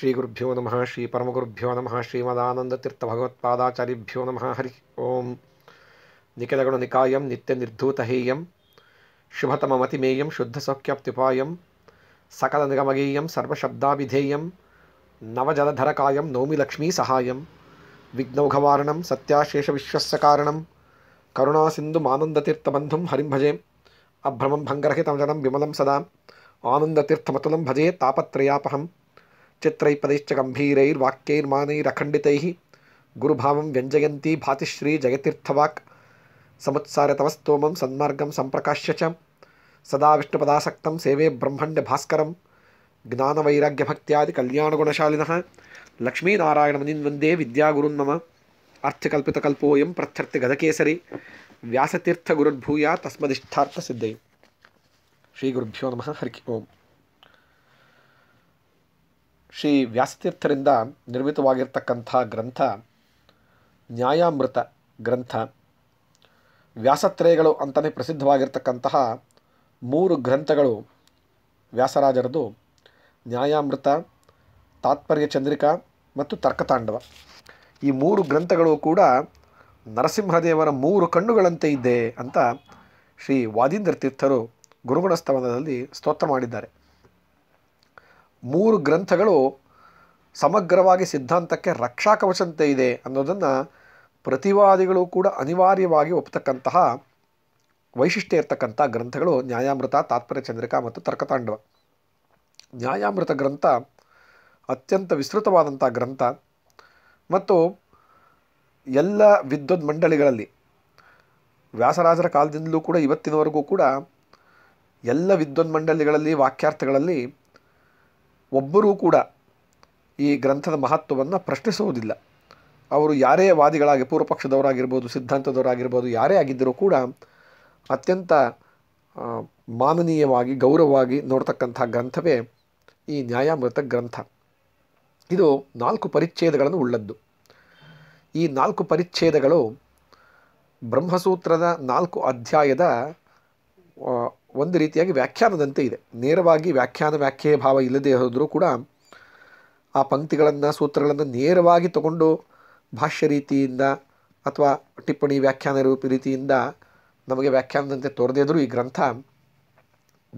श्रीगुरुभ्यो नम श्रीपरमगुरुभ्यो नमः श्रीमदानन्दतीर्थभगवत्पादाचार्यभ्यो नमः हरिः ॐ निखिलगुणनिकायं नित्यनिर्धूतहेयं शुभतममतिमेयं शुद्धसौख्याप्त्युपायं सकलनिगमगेयं सर्वशब्दाभिधेयं नौमी नौमि लक्ष्मीसहायं विघ्नौघवारणं सत्याशेषविश्वस्य कारणं करुणासिन्धुमानन्दतीर्थबन्धुं हरिं भजे अभ्रमं भङ्गरहितं जनं विमलं सदा आनन्दतीर्थमतुलं भजे तापत्रयापहम् चित्रैपदैश्च गम्भीरैर्वाक्यैर्मानैरखण्डितैः गुरुभावं व्यञ्जयन्ती भातिश्रीजयतीर्थवाक् समुत्सारतमस्तोमं सन्मार्गं संप्रकाश्य च सदा विष्णुपदासक्तं सेवे ब्रह्मण्डभास्करं ज्ञानवैराग्यभक्त्यादिकल्याणगुणशालिनः लक्ष्मीनारायणमनिन्वन्दे विद्यागुरुन्मम अर्थकल्पितकल्पोऽयं प्रत्यर्थिगदकेसरी व्यासतीर्थगुरुर्भूया सिद्ध श्रीगुरुभ्यो नम हरि ओम ಶ್ರೀ ವ್ಯಾಸತೀರ್ಥರಿಂದ ನಿರ್ಮಿತವಾಗಿರ್ತಕ್ಕಂಥ ಗ್ರಂಥ ನ್ಯಾಯಾಮೃತ ಗ್ರಂಥ ವ್ಯಾಸತ್ರಯಗಳು ಅಂತಲೇ ಪ್ರಸಿದ್ಧವಾಗಿರ್ತಕ್ಕಂತಹ ಮೂರು ಗ್ರಂಥಗಳು ವ್ಯಾಸರಾಜರದು ನ್ಯಾಯಾಮೃತ ತಾತ್ಪರ್ಯ ಚಂದ್ರಿಕಾ ಮತ್ತು ತರ್ಕತಾಂಡವ ಈ ಮೂರು ಗ್ರಂಥಗಳು ಕೂಡ ನರಸಿಂಹದೇವರ ಮೂರು ಕಣ್ಣುಗಳಂತೆ ಇದೆ ಅಂತ ಶ್ರೀ ವಾದೀಂದ್ರ ತೀರ್ಥರು ಗುರುಗುಣಸ್ತವನದಲ್ಲಿ ಸ್ತೋತ್ರ ಮಾಡಿದ್ದಾರೆ ಮೂರು ಗ್ರಂಥಗಳು ಸಮಗ್ರವಾಗಿ ಸಿದ್ಧಾಂತಕ್ಕೆ ರಕ್ಷಾಕವಚಂತೆ ಇದೆ ಅನ್ನೋದನ್ನು ಪ್ರತಿವಾದಿಗಳು ಕೂಡ ಅನಿವಾರ್ಯವಾಗಿ ಒಪ್ಪತಕ್ಕಂತಹ ವೈಶಿಷ್ಟ್ಯ ಇರತಕ್ಕಂಥ ಗ್ರಂಥಗಳು ನ್ಯಾಯಾಮೃತ ತಾತ್ಪರ್ಯ ಚಂದ್ರಿಕಾ ಮತ್ತು ತರ್ಕತಾಂಡವ ನ್ಯಾಯಾಮೃತ ಗ್ರಂಥ ಅತ್ಯಂತ ವಿಸ್ತೃತವಾದಂಥ ಗ್ರಂಥ ಮತ್ತು ಎಲ್ಲ ವಿದ್ವದ್ ಮಂಡಳಿಗಳಲ್ಲಿ ವ್ಯಾಸರಾಜರ ಕಾಲದಿಂದಲೂ ಕೂಡ ಇವತ್ತಿನವರೆಗೂ ಕೂಡ ಎಲ್ಲ ವಿದ್ವನ್ ಮಂಡಳಿಗಳಲ್ಲಿ ವಾಕ್ಯಾರ್ಥಗಳಲ್ಲಿ ಒಬ್ಬರೂ ಕೂಡ ಈ ಗ್ರಂಥದ ಮಹತ್ವವನ್ನು ಪ್ರಶ್ನಿಸುವುದಿಲ್ಲ ಅವರು ಯಾರೇ ವಾದಿಗಳಾಗಿ ಪೂರ್ವಪಕ್ಷದವರಾಗಿರ್ಬೋದು ಸಿದ್ಧಾಂತದವರಾಗಿರ್ಬೋದು ಯಾರೇ ಆಗಿದ್ದರೂ ಕೂಡ ಅತ್ಯಂತ ಮಾನನೀಯವಾಗಿ ಗೌರವವಾಗಿ ನೋಡ್ತಕ್ಕಂಥ ಗ್ರಂಥವೇ ಈ ನ್ಯಾಯಾಮೃತ ಗ್ರಂಥ ಇದು ನಾಲ್ಕು ಪರಿಚ್ಛೇದಗಳನ್ನು ಉಳ್ಳದ್ದು ಈ ನಾಲ್ಕು ಪರಿಚ್ಛೇದಗಳು ಬ್ರಹ್ಮಸೂತ್ರದ ನಾಲ್ಕು ಅಧ್ಯಾಯದ ಒಂದು ರೀತಿಯಾಗಿ ವ್ಯಾಖ್ಯಾನದಂತೆ ಇದೆ ನೇರವಾಗಿ ವ್ಯಾಖ್ಯಾನ ವ್ಯಾಖ್ಯೆಯ ಭಾವ ಇಲ್ಲದೇ ಹೋದರೂ ಕೂಡ ಆ ಪಂಕ್ತಿಗಳನ್ನು ಸೂತ್ರಗಳನ್ನು ನೇರವಾಗಿ ತಗೊಂಡು ಭಾಷ್ಯ ರೀತಿಯಿಂದ ಅಥವಾ ಟಿಪ್ಪಣಿ ವ್ಯಾಖ್ಯಾನ ರೂಪ ರೀತಿಯಿಂದ ನಮಗೆ ವ್ಯಾಖ್ಯಾನದಂತೆ ತೋರದೇ ಈ ಗ್ರಂಥ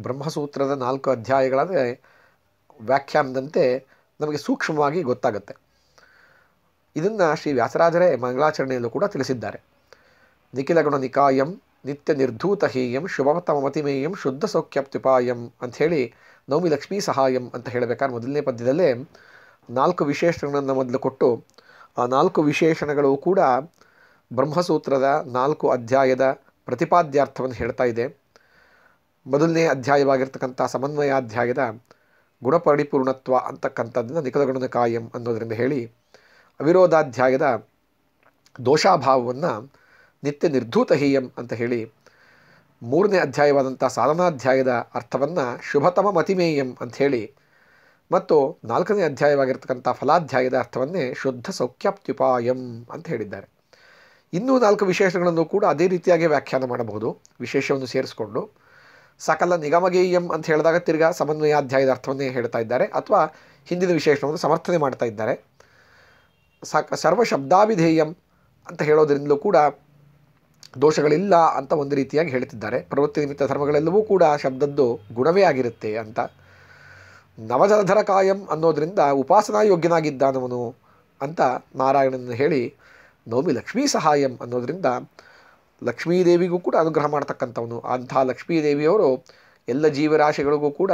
ಬ್ರಹ್ಮಸೂತ್ರದ ನಾಲ್ಕು ಅಧ್ಯಾಯಗಳಾದರೆ ವ್ಯಾಖ್ಯಾನದಂತೆ ನಮಗೆ ಸೂಕ್ಷ್ಮವಾಗಿ ಗೊತ್ತಾಗುತ್ತೆ ಇದನ್ನು ಶ್ರೀ ವ್ಯಾಸರಾಜರೇ ಮಂಗಳಾಚರಣೆಯಲ್ಲೂ ಕೂಡ ತಿಳಿಸಿದ್ದಾರೆ ನಿಖಿಲ ಗುಣ ನಿಕಾಯಂ ನಿತ್ಯ ನಿರ್ಧೂತ ಹೇಯಂ ಮತಿಮೇಯಂ ಶುದ್ಧ ಅಂತ ಅಂಥೇಳಿ ನವಮಿ ಲಕ್ಷ್ಮೀ ಸಹಾಯಂ ಅಂತ ಹೇಳಬೇಕಾದ್ರೆ ಮೊದಲನೇ ಪದ್ಯದಲ್ಲೇ ನಾಲ್ಕು ವಿಶೇಷಣಗಳನ್ನು ಮೊದಲು ಕೊಟ್ಟು ಆ ನಾಲ್ಕು ವಿಶೇಷಣಗಳು ಕೂಡ ಬ್ರಹ್ಮಸೂತ್ರದ ನಾಲ್ಕು ಅಧ್ಯಾಯದ ಪ್ರತಿಪಾದ್ಯಾರ್ಥವನ್ನು ಹೇಳ್ತಾ ಇದೆ ಮೊದಲನೇ ಅಧ್ಯಾಯವಾಗಿರ್ತಕ್ಕಂಥ ಸಮನ್ವಯಾಧ್ಯಾಯದ ಗುಣಪರಿಪೂರ್ಣತ್ವ ಅಂತಕ್ಕಂಥದ್ದನ್ನು ನಿಖಲಗಣನ ಕಾಯಂ ಅನ್ನೋದರಿಂದ ಹೇಳಿ ಅವಿರೋಧಾಧ್ಯಾಯದ ದೋಷಾಭಾವವನ್ನು ನಿತ್ಯ ನಿರ್ಧೂತ ಅಂತ ಹೇಳಿ ಮೂರನೇ ಅಧ್ಯಾಯವಾದಂಥ ಸಾಧನಾಧ್ಯಾಯದ ಅರ್ಥವನ್ನು ಶುಭತಮ ಮತಿಮೇಯಂ ಅಂತ ಹೇಳಿ ಮತ್ತು ನಾಲ್ಕನೇ ಅಧ್ಯಾಯವಾಗಿರ್ತಕ್ಕಂಥ ಫಲಾಧ್ಯಾಯದ ಅರ್ಥವನ್ನೇ ಶುದ್ಧ ಸೌಖ್ಯಾಪ್ತ್ಯುಪಾಯಂ ಅಂತ ಹೇಳಿದ್ದಾರೆ ಇನ್ನೂ ನಾಲ್ಕು ವಿಶೇಷಗಳನ್ನು ಕೂಡ ಅದೇ ರೀತಿಯಾಗಿ ವ್ಯಾಖ್ಯಾನ ಮಾಡಬಹುದು ವಿಶೇಷವನ್ನು ಸೇರಿಸಿಕೊಂಡು ಸಕಲ ನಿಗಮಗೇಯಂ ಅಂತ ಹೇಳಿದಾಗ ತಿರ್ಗಾ ಸಮನ್ವಯಾಧ್ಯಾಯದ ಅರ್ಥವನ್ನೇ ಹೇಳ್ತಾ ಇದ್ದಾರೆ ಅಥವಾ ಹಿಂದಿನ ವಿಶೇಷವನ್ನು ಸಮರ್ಥನೆ ಮಾಡ್ತಾ ಇದ್ದಾರೆ ಸಾಕ ಸರ್ವಶಬ್ದಾಭಿಧೇಯಂ ಅಂತ ಹೇಳೋದರಿಂದಲೂ ಕೂಡ ದೋಷಗಳಿಲ್ಲ ಅಂತ ಒಂದು ರೀತಿಯಾಗಿ ಹೇಳ್ತಿದ್ದಾರೆ ಪ್ರವೃತ್ತಿ ನಿಮಿತ್ತ ಧರ್ಮಗಳೆಲ್ಲವೂ ಕೂಡ ಶಬ್ದದ್ದು ಗುಣವೇ ಆಗಿರುತ್ತೆ ಅಂತ ನವಜಲಧರ ಕಾಯಂ ಅನ್ನೋದರಿಂದ ಉಪಾಸನಾ ಯೋಗ್ಯನಾಗಿದ್ದಾನವನು ಅಂತ ನಾರಾಯಣನ ಹೇಳಿ ನೋಮಿ ಲಕ್ಷ್ಮೀ ಸಹಾಯಂ ಅನ್ನೋದರಿಂದ ಲಕ್ಷ್ಮೀದೇವಿಗೂ ಕೂಡ ಅನುಗ್ರಹ ಮಾಡ್ತಕ್ಕಂಥವನು ಅಂಥ ಲಕ್ಷ್ಮೀದೇವಿಯವರು ಎಲ್ಲ ಜೀವರಾಶಿಗಳಿಗೂ ಕೂಡ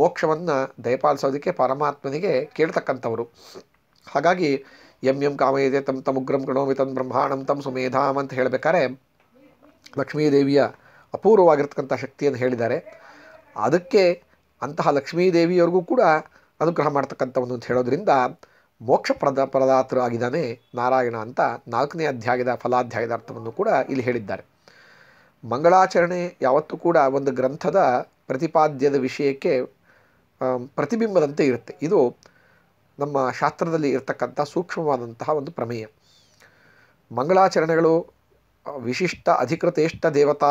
ಮೋಕ್ಷವನ್ನು ದಯಪಾಲಿಸೋದಕ್ಕೆ ಪರಮಾತ್ಮನಿಗೆ ಕೇಳ್ತಕ್ಕಂಥವರು ಹಾಗಾಗಿ ಎಂ ಎಂ ಕಾಮಯಿದೆ ತಮ್ಮ ಉಗ್ರಂ ಕಣೋಮಿ ತಮ್ಮ ಬ್ರಹ್ಮಾಂಡಂ ತಮ್ಮ ಸುಮೇಧಾಮ್ ಅಂತ ಹೇಳಬೇಕಾರೆ ದೇವಿಯ ಅಪೂರ್ವವಾಗಿರ್ತಕ್ಕಂಥ ಶಕ್ತಿಯನ್ನು ಹೇಳಿದ್ದಾರೆ ಅದಕ್ಕೆ ಅಂತಹ ಲಕ್ಷ್ಮೀದೇವಿಯವ್ರಿಗೂ ಕೂಡ ಅನುಗ್ರಹ ಮಾಡ್ತಕ್ಕಂಥವನು ಅಂತ ಹೇಳೋದ್ರಿಂದ ಮೋಕ್ಷ ಪ್ರದ ಪ್ರದಾತರು ಆಗಿದ್ದಾನೆ ನಾರಾಯಣ ಅಂತ ನಾಲ್ಕನೇ ಅಧ್ಯಾಯದ ಫಲಾಧ್ಯಾಯದ ಅರ್ಥವನ್ನು ಕೂಡ ಇಲ್ಲಿ ಹೇಳಿದ್ದಾರೆ ಮಂಗಳಾಚರಣೆ ಯಾವತ್ತೂ ಕೂಡ ಒಂದು ಗ್ರಂಥದ ಪ್ರತಿಪಾದ್ಯದ ವಿಷಯಕ್ಕೆ ಪ್ರತಿಬಿಂಬದಂತೆ ಇರುತ್ತೆ ಇದು ನಮ್ಮ ಶಾಸ್ತ್ರದಲ್ಲಿ ಇರತಕ್ಕಂಥ ಸೂಕ್ಷ್ಮವಾದಂತಹ ಒಂದು ಪ್ರಮೇಯ ಮಂಗಳಾಚರಣೆಗಳು ವಿಶಿಷ್ಟ ಅಧಿಕೃತೇಷ್ಟ ದೇವತಾ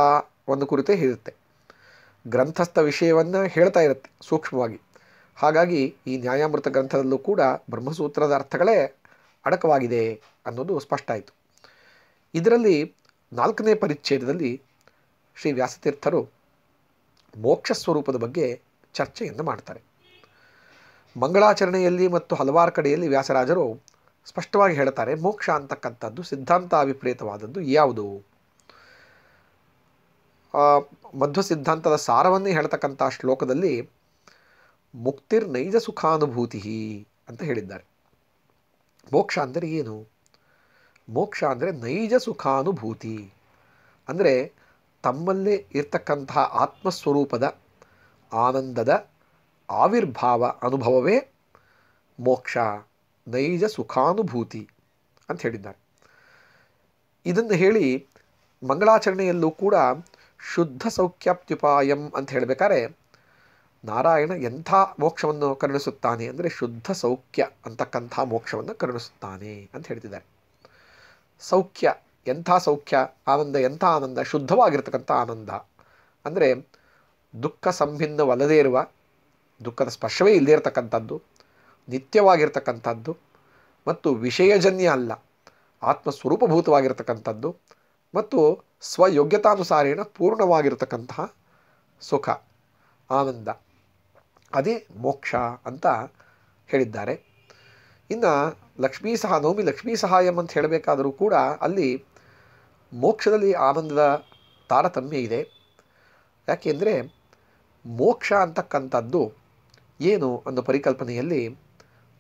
ಒಂದು ಕುರಿತೇ ಹೇಳುತ್ತೆ ಗ್ರಂಥಸ್ಥ ವಿಷಯವನ್ನು ಹೇಳ್ತಾ ಇರುತ್ತೆ ಸೂಕ್ಷ್ಮವಾಗಿ ಹಾಗಾಗಿ ಈ ನ್ಯಾಯಾಮೃತ ಗ್ರಂಥದಲ್ಲೂ ಕೂಡ ಬ್ರಹ್ಮಸೂತ್ರದ ಅರ್ಥಗಳೇ ಅಡಕವಾಗಿದೆ ಅನ್ನೋದು ಸ್ಪಷ್ಟ ಆಯಿತು ಇದರಲ್ಲಿ ನಾಲ್ಕನೇ ಪರಿಚ್ಛೇದದಲ್ಲಿ ಶ್ರೀ ವ್ಯಾಸತೀರ್ಥರು ಮೋಕ್ಷ ಸ್ವರೂಪದ ಬಗ್ಗೆ ಚರ್ಚೆಯನ್ನು ಮಾಡ್ತಾರೆ ಮಂಗಳಾಚರಣೆಯಲ್ಲಿ ಮತ್ತು ಹಲವಾರು ಕಡೆಯಲ್ಲಿ ವ್ಯಾಸರಾಜರು ಸ್ಪಷ್ಟವಾಗಿ ಹೇಳ್ತಾರೆ ಮೋಕ್ಷ ಅಂತಕ್ಕಂಥದ್ದು ಸಿದ್ಧಾಂತ ಅಭಿಪ್ರೇತವಾದದ್ದು ಯಾವುದು ಮಧ್ವ ಸಿದ್ಧಾಂತದ ಸಾರವನ್ನೇ ಹೇಳ್ತಕ್ಕಂಥ ಶ್ಲೋಕದಲ್ಲಿ ಮುಕ್ತಿರ್ ನೈಜ ಸುಖಾನುಭೂತಿ ಅಂತ ಹೇಳಿದ್ದಾರೆ ಮೋಕ್ಷ ಅಂದರೆ ಏನು ಮೋಕ್ಷ ಅಂದರೆ ನೈಜ ಸುಖಾನುಭೂತಿ ಅಂದರೆ ತಮ್ಮಲ್ಲೇ ಇರ್ತಕ್ಕಂತಹ ಆತ್ಮಸ್ವರೂಪದ ಆನಂದದ ಆವಿರ್ಭಾವ ಅನುಭವವೇ ಮೋಕ್ಷ ನೈಜ ಸುಖಾನುಭೂತಿ ಅಂತ ಹೇಳಿದ್ದಾರೆ ಇದನ್ನು ಹೇಳಿ ಮಂಗಳಾಚರಣೆಯಲ್ಲೂ ಕೂಡ ಶುದ್ಧ ಸೌಖ್ಯಾಪ್ತ್ಯುಪಾಯಂ ಅಂತ ಹೇಳಬೇಕಾದ್ರೆ ನಾರಾಯಣ ಎಂಥ ಮೋಕ್ಷವನ್ನು ಕರುಣಿಸುತ್ತಾನೆ ಅಂದರೆ ಶುದ್ಧ ಸೌಖ್ಯ ಅಂತಕ್ಕಂಥ ಮೋಕ್ಷವನ್ನು ಕರುಣಿಸುತ್ತಾನೆ ಅಂತ ಹೇಳ್ತಿದ್ದಾರೆ ಸೌಖ್ಯ ಎಂಥ ಸೌಖ್ಯ ಆನಂದ ಎಂಥ ಆನಂದ ಶುದ್ಧವಾಗಿರ್ತಕ್ಕಂಥ ಆನಂದ ಅಂದರೆ ದುಃಖ ಸಂಭಿನ್ನವಲ್ಲದೇ ಇರುವ ದುಃಖದ ಸ್ಪರ್ಶವೇ ಇಲ್ಲದೇ ಇರತಕ್ಕಂಥದ್ದು ನಿತ್ಯವಾಗಿರ್ತಕ್ಕಂಥದ್ದು ಮತ್ತು ವಿಷಯಜನ್ಯ ಅಲ್ಲ ಆತ್ಮಸ್ವರೂಪಭೂತವಾಗಿರ್ತಕ್ಕಂಥದ್ದು ಮತ್ತು ಸ್ವಯೋಗ್ಯತಾನುಸಾರೇಣ ಪೂರ್ಣವಾಗಿರ್ತಕ್ಕಂತಹ ಸುಖ ಆನಂದ ಅದೇ ಮೋಕ್ಷ ಅಂತ ಹೇಳಿದ್ದಾರೆ ಇನ್ನು ಲಕ್ಷ್ಮೀ ಸಹ ನೋಮಿ ಲಕ್ಷ್ಮೀ ಸಹಾಯಂ ಅಂತ ಹೇಳಬೇಕಾದರೂ ಕೂಡ ಅಲ್ಲಿ ಮೋಕ್ಷದಲ್ಲಿ ಆನಂದದ ತಾರತಮ್ಯ ಇದೆ ಯಾಕೆಂದರೆ ಮೋಕ್ಷ ಅಂತಕ್ಕಂಥದ್ದು ಏನು ಅನ್ನೋ ಪರಿಕಲ್ಪನೆಯಲ್ಲಿ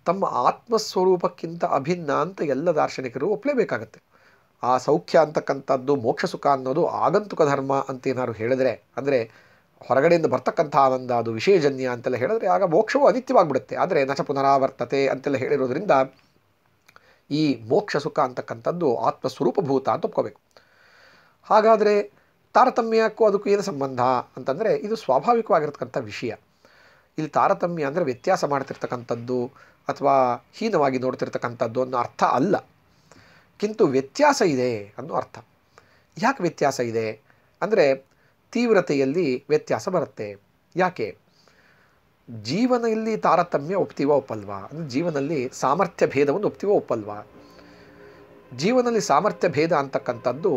ತಮ್ಮ ಆತ್ಮಸ್ವರೂಪಕ್ಕಿಂತ ಅಭಿನ್ನ ಅಂತ ಎಲ್ಲ ದಾರ್ಶನಿಕರು ಒಪ್ಪಲೇಬೇಕಾಗತ್ತೆ ಆ ಸೌಖ್ಯ ಅಂತಕ್ಕಂಥದ್ದು ಮೋಕ್ಷ ಸುಖ ಅನ್ನೋದು ಆಗಂತುಕ ಧರ್ಮ ಅಂತ ಏನಾದ್ರು ಹೇಳಿದ್ರೆ ಅಂದರೆ ಹೊರಗಡೆಯಿಂದ ಬರ್ತಕ್ಕಂಥ ಆನಂದ ಅದು ವಿಷಯಜನ್ಯ ಅಂತೆಲ್ಲ ಹೇಳಿದ್ರೆ ಆಗ ಮೋಕ್ಷವು ಅನಿತ್ಯವಾಗಿಬಿಡುತ್ತೆ ಆದರೆ ನಚ ಪುನರಾವರ್ತತೆ ಅಂತೆಲ್ಲ ಹೇಳಿರೋದ್ರಿಂದ ಈ ಮೋಕ್ಷ ಸುಖ ಅಂತಕ್ಕಂಥದ್ದು ಆತ್ಮಸ್ವರೂಪಭೂತ ಅಂತ ಒಪ್ಕೋಬೇಕು ಹಾಗಾದರೆ ತಾರತಮ್ಯಕ್ಕೂ ಅದಕ್ಕೂ ಏನು ಸಂಬಂಧ ಅಂತಂದರೆ ಇದು ಸ್ವಾಭಾವಿಕವಾಗಿರತಕ್ಕಂಥ ವಿಷಯ ಇಲ್ಲಿ ತಾರತಮ್ಯ ಅಂದರೆ ವ್ಯತ್ಯಾಸ ಮಾಡ್ತಿರ್ತಕ್ಕಂಥದ್ದು ಅಥವಾ ಹೀನವಾಗಿ ನೋಡ್ತಿರ್ತಕ್ಕಂಥದ್ದು ಅನ್ನೋ ಅರ್ಥ ಅಲ್ಲ ಕಿಂತು ವ್ಯತ್ಯಾಸ ಇದೆ ಅನ್ನೋ ಅರ್ಥ ಯಾಕೆ ವ್ಯತ್ಯಾಸ ಇದೆ ಅಂದರೆ ತೀವ್ರತೆಯಲ್ಲಿ ವ್ಯತ್ಯಾಸ ಬರುತ್ತೆ ಯಾಕೆ ಜೀವನ ಇಲ್ಲಿ ತಾರತಮ್ಯ ಒಪ್ತೀವೋ ಒಪ್ಪಲ್ವಾ ಅಂದರೆ ಜೀವನದಲ್ಲಿ ಸಾಮರ್ಥ್ಯ ಭೇದವನ್ನು ಒಪ್ತೀವೋ ಒಪ್ಪಲ್ವಾ ಜೀವನದಲ್ಲಿ ಸಾಮರ್ಥ್ಯ ಭೇದ ಅಂತಕ್ಕಂಥದ್ದು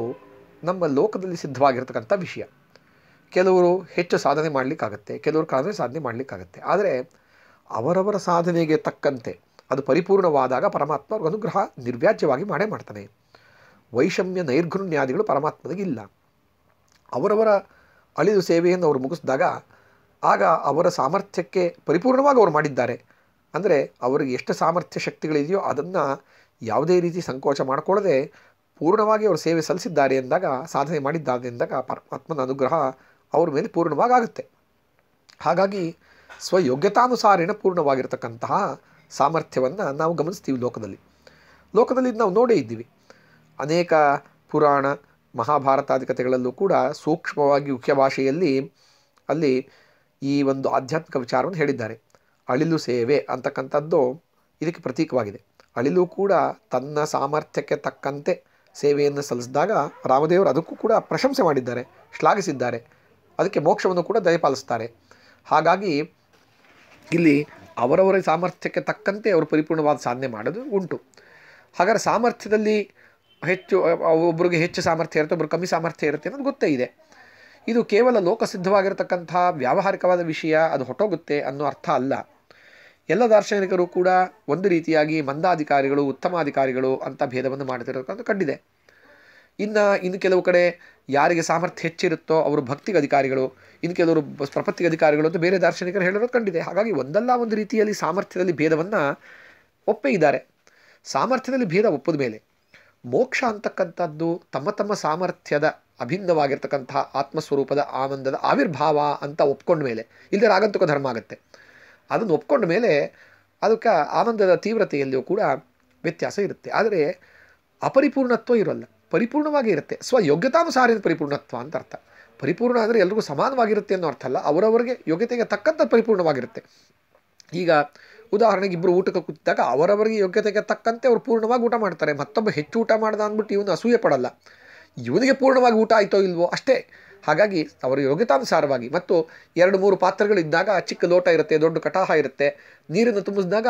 ನಮ್ಮ ಲೋಕದಲ್ಲಿ ಸಿದ್ಧವಾಗಿರ್ತಕ್ಕಂಥ ವಿಷಯ ಕೆಲವರು ಹೆಚ್ಚು ಸಾಧನೆ ಮಾಡಲಿಕ್ಕಾಗತ್ತೆ ಕೆಲವರು ಕಡಿಮೆ ಸಾಧನೆ ಮಾಡಲಿಕ್ಕಾಗತ್ತೆ ಆದರೆ ಅವರವರ ಸಾಧನೆಗೆ ತಕ್ಕಂತೆ ಅದು ಪರಿಪೂರ್ಣವಾದಾಗ ಪರಮಾತ್ಮ ಅವ್ರಿಗೆ ಅನುಗ್ರಹ ನಿರ್ವ್ಯಾಜ್ಯವಾಗಿ ಮಾಡೇ ಮಾಡ್ತಾನೆ ವೈಷಮ್ಯ ನೈರ್ಘುಣ್ಯಾದಿಗಳು ಪರಮಾತ್ಮನಿಗಿಲ್ಲ ಅವರವರ ಅಳಿದು ಸೇವೆಯನ್ನು ಅವರು ಮುಗಿಸಿದಾಗ ಆಗ ಅವರ ಸಾಮರ್ಥ್ಯಕ್ಕೆ ಪರಿಪೂರ್ಣವಾಗಿ ಅವರು ಮಾಡಿದ್ದಾರೆ ಅಂದರೆ ಅವರಿಗೆ ಎಷ್ಟು ಸಾಮರ್ಥ್ಯ ಶಕ್ತಿಗಳಿದೆಯೋ ಅದನ್ನು ಯಾವುದೇ ರೀತಿ ಸಂಕೋಚ ಮಾಡಿಕೊಳ್ಳದೆ ಪೂರ್ಣವಾಗಿ ಅವರು ಸೇವೆ ಸಲ್ಲಿಸಿದ್ದಾರೆ ಎಂದಾಗ ಸಾಧನೆ ಮಾಡಿದ್ದಾರೆ ಎಂದಾಗ ಪರಮಾತ್ಮನ ಅನುಗ್ರಹ ಅವ್ರ ಮೇಲೆ ಆಗುತ್ತೆ ಹಾಗಾಗಿ ಸ್ವಯೋಗ್ಯತಾನುಸಾರೇಣ ಪೂರ್ಣವಾಗಿರ್ತಕ್ಕಂತಹ ಸಾಮರ್ಥ್ಯವನ್ನು ನಾವು ಗಮನಿಸ್ತೀವಿ ಲೋಕದಲ್ಲಿ ಲೋಕದಲ್ಲಿ ನಾವು ನೋಡೇ ಇದ್ದೀವಿ ಅನೇಕ ಪುರಾಣ ಮಹಾಭಾರತಾದಿ ಕಥೆಗಳಲ್ಲೂ ಕೂಡ ಸೂಕ್ಷ್ಮವಾಗಿ ಮುಖ್ಯ ಭಾಷೆಯಲ್ಲಿ ಅಲ್ಲಿ ಈ ಒಂದು ಆಧ್ಯಾತ್ಮಿಕ ವಿಚಾರವನ್ನು ಹೇಳಿದ್ದಾರೆ ಅಳಿಲು ಸೇವೆ ಅಂತಕ್ಕಂಥದ್ದು ಇದಕ್ಕೆ ಪ್ರತೀಕವಾಗಿದೆ ಅಳಿಲು ಕೂಡ ತನ್ನ ಸಾಮರ್ಥ್ಯಕ್ಕೆ ತಕ್ಕಂತೆ ಸೇವೆಯನ್ನು ಸಲ್ಲಿಸಿದಾಗ ರಾಮದೇವರು ಅದಕ್ಕೂ ಕೂಡ ಪ್ರಶಂಸೆ ಮಾಡಿದ್ದಾರೆ ಶ್ಲಾಘಿಸಿದ್ದಾರೆ ಅದಕ್ಕೆ ಮೋಕ್ಷವನ್ನು ಕೂಡ ದಯಪಾಲಿಸ್ತಾರೆ ಹಾಗಾಗಿ ಇಲ್ಲಿ ಅವರವರ ಸಾಮರ್ಥ್ಯಕ್ಕೆ ತಕ್ಕಂತೆ ಅವರು ಪರಿಪೂರ್ಣವಾದ ಸಾಧನೆ ಮಾಡೋದು ಉಂಟು ಹಾಗಾದರೆ ಸಾಮರ್ಥ್ಯದಲ್ಲಿ ಹೆಚ್ಚು ಒಬ್ಬರಿಗೆ ಹೆಚ್ಚು ಸಾಮರ್ಥ್ಯ ಇರುತ್ತೆ ಒಬ್ಬರು ಕಮ್ಮಿ ಸಾಮರ್ಥ್ಯ ಇರುತ್ತೆ ಅನ್ನೋದು ಗೊತ್ತೇ ಇದೆ ಇದು ಕೇವಲ ಲೋಕಸಿದ್ಧವಾಗಿರತಕ್ಕಂಥ ವ್ಯಾವಹಾರಿಕವಾದ ವಿಷಯ ಅದು ಹೊಟ್ಟೋಗುತ್ತೆ ಅನ್ನೋ ಅರ್ಥ ಅಲ್ಲ ಎಲ್ಲ ದಾರ್ಶನಿಕರು ಕೂಡ ಒಂದು ರೀತಿಯಾಗಿ ಮಂದಾಧಿಕಾರಿಗಳು ಉತ್ತಮಾಧಿಕಾರಿಗಳು ಅಂತ ಭೇದವನ್ನು ಮಾಡುತ್ತಿರೋದಕ್ಕಂತ ಕಂಡಿದೆ ಇನ್ನು ಇನ್ನು ಕೆಲವು ಕಡೆ ಯಾರಿಗೆ ಸಾಮರ್ಥ್ಯ ಹೆಚ್ಚಿರುತ್ತೋ ಅವರು ಭಕ್ತಿಗೆ ಅಧಿಕಾರಿಗಳು ಇನ್ನು ಕೆಲವರು ಪ್ರಪತ್ತಿಗೆ ಅಧಿಕಾರಿಗಳು ಅಂತ ಬೇರೆ ದಾರ್ಶನಿಕರು ಹೇಳೋದು ಕಂಡಿದೆ ಹಾಗಾಗಿ ಒಂದಲ್ಲ ಒಂದು ರೀತಿಯಲ್ಲಿ ಸಾಮರ್ಥ್ಯದಲ್ಲಿ ಭೇದವನ್ನು ಒಪ್ಪೇ ಇದ್ದಾರೆ ಸಾಮರ್ಥ್ಯದಲ್ಲಿ ಭೇದ ಒಪ್ಪದ ಮೇಲೆ ಮೋಕ್ಷ ಅಂತಕ್ಕಂಥದ್ದು ತಮ್ಮ ತಮ್ಮ ಸಾಮರ್ಥ್ಯದ ಅಭಿನ್ನವಾಗಿರ್ತಕ್ಕಂತಹ ಆತ್ಮಸ್ವರೂಪದ ಆನಂದದ ಆವಿರ್ಭಾವ ಅಂತ ಒಪ್ಕೊಂಡ ಮೇಲೆ ಇಲ್ಲದೆ ಧರ್ಮ ಆಗುತ್ತೆ ಅದನ್ನು ಒಪ್ಕೊಂಡ ಮೇಲೆ ಅದಕ್ಕೆ ಆನಂದದ ತೀವ್ರತೆಯಲ್ಲಿಯೂ ಕೂಡ ವ್ಯತ್ಯಾಸ ಇರುತ್ತೆ ಆದರೆ ಅಪರಿಪೂರ್ಣತ್ವ ಇರೋಲ್ಲ ಪರಿಪೂರ್ಣವಾಗಿ ಇರುತ್ತೆ ಸ್ವ ಪರಿಪೂರ್ಣತ್ವ ಅಂತ ಅರ್ಥ ಪರಿಪೂರ್ಣ ಅಂದರೆ ಎಲ್ರಿಗೂ ಸಮಾನವಾಗಿರುತ್ತೆ ಅನ್ನೋ ಅರ್ಥ ಅಲ್ಲ ಅವರವರಿಗೆ ಯೋಗ್ಯತೆಗೆ ತಕ್ಕಂಥ ಪರಿಪೂರ್ಣವಾಗಿರುತ್ತೆ ಈಗ ಉದಾಹರಣೆಗೆ ಇಬ್ಬರು ಊಟಕ್ಕೆ ಕೂತಿದ್ದಾಗ ಅವರವರಿಗೆ ಯೋಗ್ಯತೆಗೆ ತಕ್ಕಂತೆ ಅವರು ಪೂರ್ಣವಾಗಿ ಊಟ ಮಾಡ್ತಾರೆ ಮತ್ತೊಬ್ಬ ಹೆಚ್ಚು ಊಟ ಮಾಡ್ದ ಅಂದ್ಬಿಟ್ಟು ಇವನು ಅಸೂಯೆ ಪಡಲ್ಲ ಇವನಿಗೆ ಪೂರ್ಣವಾಗಿ ಊಟ ಆಯಿತೋ ಇಲ್ವೋ ಅಷ್ಟೇ ಹಾಗಾಗಿ ಅವರ ಯೋಗ್ಯತಾನುಸಾರವಾಗಿ ಮತ್ತು ಎರಡು ಮೂರು ಪಾತ್ರೆಗಳಿದ್ದಾಗ ಚಿಕ್ಕ ಲೋಟ ಇರುತ್ತೆ ದೊಡ್ಡ ಕಟಾಹ ಇರುತ್ತೆ ನೀರನ್ನು ತುಂಬಿಸಿದಾಗ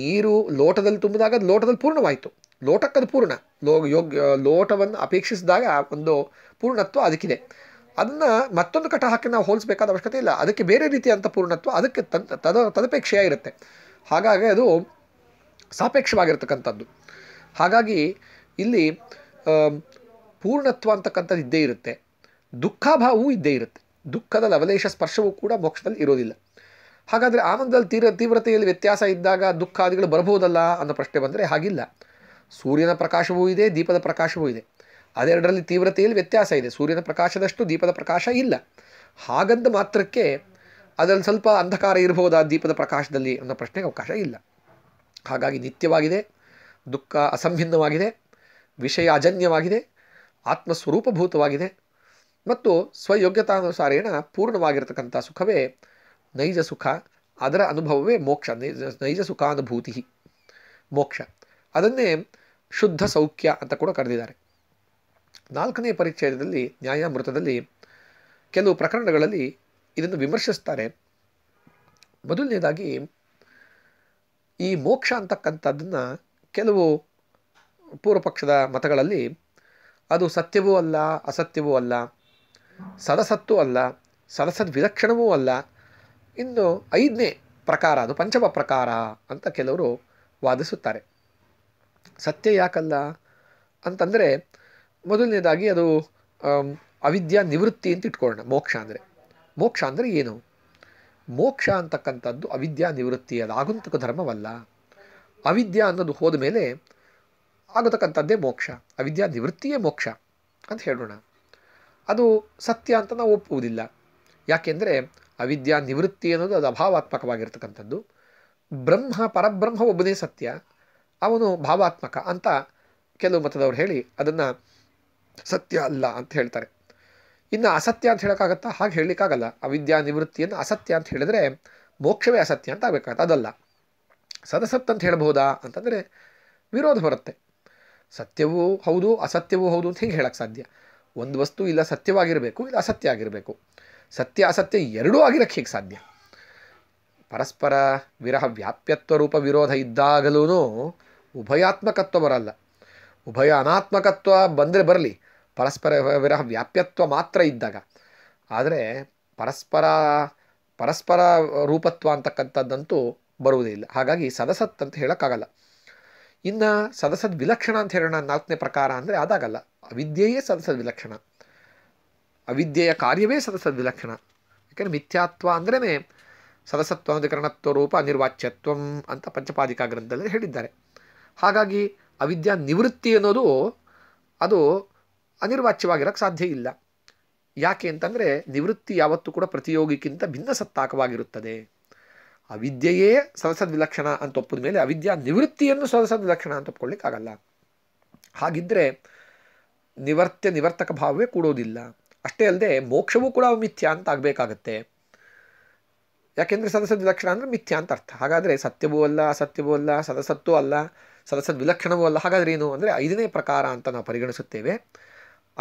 ನೀರು ಲೋಟದಲ್ಲಿ ತುಂಬಿದಾಗ ಲೋಟದಲ್ಲಿ ಪೂರ್ಣವಾಯಿತು ಲೋಟಕ್ಕದು ಪೂರ್ಣ ಲೋ ಯೋಗ್ಯ ಲೋಟವನ್ನು ಅಪೇಕ್ಷಿಸಿದಾಗ ಒಂದು ಪೂರ್ಣತ್ವ ಅದಕ್ಕಿದೆ ಅದನ್ನು ಮತ್ತೊಂದು ಕಟ ಹಾಕಿ ನಾವು ಹೋಲಿಸಬೇಕಾದ ಅವಶ್ಯಕತೆ ಇಲ್ಲ ಅದಕ್ಕೆ ಬೇರೆ ರೀತಿಯಾದಂಥ ಪೂರ್ಣತ್ವ ಅದಕ್ಕೆ ತದ ತದಪೇಕ್ಷೆಯಾಗಿರುತ್ತೆ ಹಾಗಾಗಿ ಅದು ಸಾಪೇಕ್ಷವಾಗಿರ್ತಕ್ಕಂಥದ್ದು ಹಾಗಾಗಿ ಇಲ್ಲಿ ಪೂರ್ಣತ್ವ ಅಂತಕ್ಕಂಥದ್ದು ಇದ್ದೇ ಇರುತ್ತೆ ದುಃಖಾಭಾವವೂ ಇದ್ದೇ ಇರುತ್ತೆ ದುಃಖದ ಲವಲೇಶ ಸ್ಪರ್ಶವೂ ಕೂಡ ಮೋಕ್ಷದಲ್ಲಿ ಇರೋದಿಲ್ಲ ಹಾಗಾದರೆ ಆನಂದದಲ್ಲಿ ತೀವ್ರ ತೀವ್ರತೆಯಲ್ಲಿ ವ್ಯತ್ಯಾಸ ಇದ್ದಾಗ ದುಃಖಾದಿಗಳು ಬರಬಹುದಲ್ಲ ಅನ್ನೋ ಪ್ರಶ್ನೆ ಬಂದರೆ ಹಾಗಿಲ್ಲ ಸೂರ್ಯನ ಪ್ರಕಾಶವೂ ಇದೆ ದೀಪದ ಪ್ರಕಾಶವೂ ಇದೆ ಅದೆರಡರಲ್ಲಿ ತೀವ್ರತೆಯಲ್ಲಿ ವ್ಯತ್ಯಾಸ ಇದೆ ಸೂರ್ಯನ ಪ್ರಕಾಶದಷ್ಟು ದೀಪದ ಪ್ರಕಾಶ ಇಲ್ಲ ಹಾಗಂತ ಮಾತ್ರಕ್ಕೆ ಅದರಲ್ಲಿ ಸ್ವಲ್ಪ ಅಂಧಕಾರ ಇರಬಹುದಾ ದೀಪದ ಪ್ರಕಾಶದಲ್ಲಿ ಅನ್ನೋ ಪ್ರಶ್ನೆಗೆ ಅವಕಾಶ ಇಲ್ಲ ಹಾಗಾಗಿ ನಿತ್ಯವಾಗಿದೆ ದುಃಖ ಅಸಂಭಿನ್ನವಾಗಿದೆ ವಿಷಯ ಅಜನ್ಯವಾಗಿದೆ ಆತ್ಮಸ್ವರೂಪಭೂತವಾಗಿದೆ ಮತ್ತು ಸ್ವಯೋಗ್ಯತಾನುಸಾರೇಣ ಪೂರ್ಣವಾಗಿರತಕ್ಕಂಥ ಸುಖವೇ ನೈಜ ಸುಖ ಅದರ ಅನುಭವವೇ ಮೋಕ್ಷ ನೈಜ ನೈಜ ಸುಖಾನುಭೂತಿ ಮೋಕ್ಷ ಅದನ್ನೇ ಶುದ್ಧ ಸೌಖ್ಯ ಅಂತ ಕೂಡ ಕರೆದಿದ್ದಾರೆ ನಾಲ್ಕನೇ ಪರಿಚ್ಛೇದದಲ್ಲಿ ನ್ಯಾಯಾಮೃತದಲ್ಲಿ ಕೆಲವು ಪ್ರಕರಣಗಳಲ್ಲಿ ಇದನ್ನು ವಿಮರ್ಶಿಸ್ತಾರೆ ಮೊದಲನೇದಾಗಿ ಈ ಮೋಕ್ಷ ಅಂತಕ್ಕಂಥದ್ದನ್ನು ಕೆಲವು ಪೂರ್ವ ಪಕ್ಷದ ಮತಗಳಲ್ಲಿ ಅದು ಸತ್ಯವೂ ಅಲ್ಲ ಅಸತ್ಯವೂ ಅಲ್ಲ ಸದಸತ್ತು ಅಲ್ಲ ಸದಸದ್ ವಿಲಕ್ಷಣವೂ ಅಲ್ಲ ಇನ್ನು ಐದನೇ ಪ್ರಕಾರ ಅದು ಪಂಚಮ ಪ್ರಕಾರ ಅಂತ ಕೆಲವರು ವಾದಿಸುತ್ತಾರೆ ಸತ್ಯ ಯಾಕಲ್ಲ ಅಂತಂದರೆ ಮೊದಲನೇದಾಗಿ ಅದು ಅವಿದ್ಯಾ ನಿವೃತ್ತಿ ಅಂತ ಇಟ್ಕೊಳ್ಳೋಣ ಮೋಕ್ಷ ಅಂದರೆ ಮೋಕ್ಷ ಅಂದರೆ ಏನು ಮೋಕ್ಷ ಅಂತಕ್ಕಂಥದ್ದು ಅವಿದ್ಯಾ ನಿವೃತ್ತಿ ಅದು ಆಗುಂತಕ ಧರ್ಮವಲ್ಲ ಅವಿದ್ಯಾ ಅನ್ನೋದು ಹೋದ ಮೇಲೆ ಆಗತಕ್ಕಂಥದ್ದೇ ಮೋಕ್ಷ ಅವಿದ್ಯಾ ನಿವೃತ್ತಿಯೇ ಮೋಕ್ಷ ಅಂತ ಹೇಳೋಣ ಅದು ಸತ್ಯ ಅಂತ ನಾವು ಒಪ್ಪುವುದಿಲ್ಲ ಯಾಕೆಂದರೆ ಅವಿದ್ಯಾ ನಿವೃತ್ತಿ ಅನ್ನೋದು ಅದು ಅಭಾವಾತ್ಮಕವಾಗಿರ್ತಕ್ಕಂಥದ್ದು ಬ್ರಹ್ಮ ಪರಬ್ರಹ್ಮ ಒಬ್ಬನೇ ಸತ್ಯ ಅವನು ಭಾವಾತ್ಮಕ ಅಂತ ಕೆಲವು ಮತದವ್ರು ಹೇಳಿ ಅದನ್ನು ಸತ್ಯ ಅಲ್ಲ ಅಂತ ಹೇಳ್ತಾರೆ ಇನ್ನು ಅಸತ್ಯ ಅಂತ ಹೇಳೋಕ್ಕಾಗತ್ತಾ ಹಾಗೆ ಹೇಳಲಿಕ್ಕಾಗಲ್ಲ ಅವಿದ್ಯಾ ನಿವೃತ್ತಿಯನ್ನು ಅಸತ್ಯ ಅಂತ ಹೇಳಿದ್ರೆ ಮೋಕ್ಷವೇ ಅಸತ್ಯ ಅಂತ ಆಗಬೇಕಾಗತ್ತೆ ಅದಲ್ಲ ಸದಸತ್ ಅಂತ ಹೇಳ್ಬೋದಾ ಅಂತಂದರೆ ವಿರೋಧ ಬರುತ್ತೆ ಸತ್ಯವೂ ಹೌದು ಅಸತ್ಯವೂ ಹೌದು ಅಂತ ಹೇಗೆ ಹೇಳಕ್ಕೆ ಸಾಧ್ಯ ಒಂದು ವಸ್ತು ಇಲ್ಲ ಸತ್ಯವಾಗಿರಬೇಕು ಇಲ್ಲ ಅಸತ್ಯ ಆಗಿರಬೇಕು ಸತ್ಯ ಅಸತ್ಯ ಎರಡೂ ಆಗಿರಕ್ಕೆ ಹೇಗೆ ಸಾಧ್ಯ ಪರಸ್ಪರ ವಿರಹ ವ್ಯಾಪ್ಯತ್ವ ರೂಪ ವಿರೋಧ ಇದ್ದಾಗಲೂ ಉಭಯಾತ್ಮಕತ್ವ ಬರಲ್ಲ ಉಭಯ ಅನಾತ್ಮಕತ್ವ ಬಂದರೆ ಬರಲಿ ಪರಸ್ಪರ ವಿರಹ ವ್ಯಾಪ್ಯತ್ವ ಮಾತ್ರ ಇದ್ದಾಗ ಆದರೆ ಪರಸ್ಪರ ಪರಸ್ಪರ ರೂಪತ್ವ ಅಂತಕ್ಕಂಥದ್ದಂತೂ ಬರುವುದಿಲ್ಲ ಹಾಗಾಗಿ ಸದಸತ್ ಅಂತ ಹೇಳೋಕ್ಕಾಗಲ್ಲ ಇನ್ನು ಸದಸದ್ ವಿಲಕ್ಷಣ ಅಂತ ಹೇಳೋಣ ನಾಲ್ಕನೇ ಪ್ರಕಾರ ಅಂದರೆ ಅದಾಗಲ್ಲ ಅವಿದ್ಯೆಯೇ ಸದಸದ್ ವಿಲಕ್ಷಣ ಅವಿದ್ಯೆಯ ಕಾರ್ಯವೇ ಸದಸದ್ ವಿಲಕ್ಷಣ ಯಾಕೆಂದರೆ ಮಿಥ್ಯಾತ್ವ ಅಂದ್ರೇ ಅಧಿಕರಣತ್ವ ರೂಪ ಅನಿರ್ವಾಚ್ಯತ್ವಂ ಅಂತ ಪಂಚಪಾದಿಕಾ ಗ್ರಂಥದಲ್ಲಿ ಹೇಳಿದ್ದಾರೆ ಹಾಗಾಗಿ ಅವಿದ್ಯಾ ನಿವೃತ್ತಿ ಅನ್ನೋದು ಅದು ಅನಿರ್ವಾಚ್ಯವಾಗಿರೋಕ್ಕೆ ಸಾಧ್ಯ ಇಲ್ಲ ಯಾಕೆ ಅಂತಂದರೆ ನಿವೃತ್ತಿ ಯಾವತ್ತೂ ಕೂಡ ಪ್ರತಿಯೋಗಿಕ್ಕಿಂತ ಭಿನ್ನ ಸತ್ತಾಕವಾಗಿರುತ್ತದೆ ಅವಿದ್ಯೆಯೇ ಸದಸದ್ ವಿಲಕ್ಷಣ ಅಂತ ಒಪ್ಪಿದ ಮೇಲೆ ಅವಿದ್ಯಾ ನಿವೃತ್ತಿಯನ್ನು ಸದಸದ್ ವಿಲಕ್ಷಣ ಅಂತ ಒಪ್ಕೊಳ್ಳಿಕ್ಕಾಗಲ್ಲ ಹಾಗಿದ್ರೆ ನಿವರ್ತ್ಯ ನಿವರ್ತಕ ಭಾವವೇ ಕೂಡೋದಿಲ್ಲ ಅಷ್ಟೇ ಅಲ್ಲದೆ ಮೋಕ್ಷವೂ ಕೂಡ ಮಿಥ್ಯ ಅಂತ ಆಗಬೇಕಾಗತ್ತೆ ಯಾಕೆಂದರೆ ಸದಸದ್ ವಿಲಕ್ಷಣ ಅಂದ್ರೆ ಮಿಥ್ಯ ಅಂತ ಅರ್ಥ ಹಾಗಾದ್ರೆ ಸತ್ಯವೂ ಅಲ್ಲ ಅಸತ್ಯವೂ ಅಲ್ಲ ಸದಸತ್ತೂ ಅಲ್ಲ ಸದಸ್ಯದ ವಿಲಕ್ಷಣವೂ ಅಲ್ಲ ಹಾಗಾದ್ರೆ ಏನು ಅಂದರೆ ಐದನೇ ಪ್ರಕಾರ ಅಂತ ನಾವು ಪರಿಗಣಿಸುತ್ತೇವೆ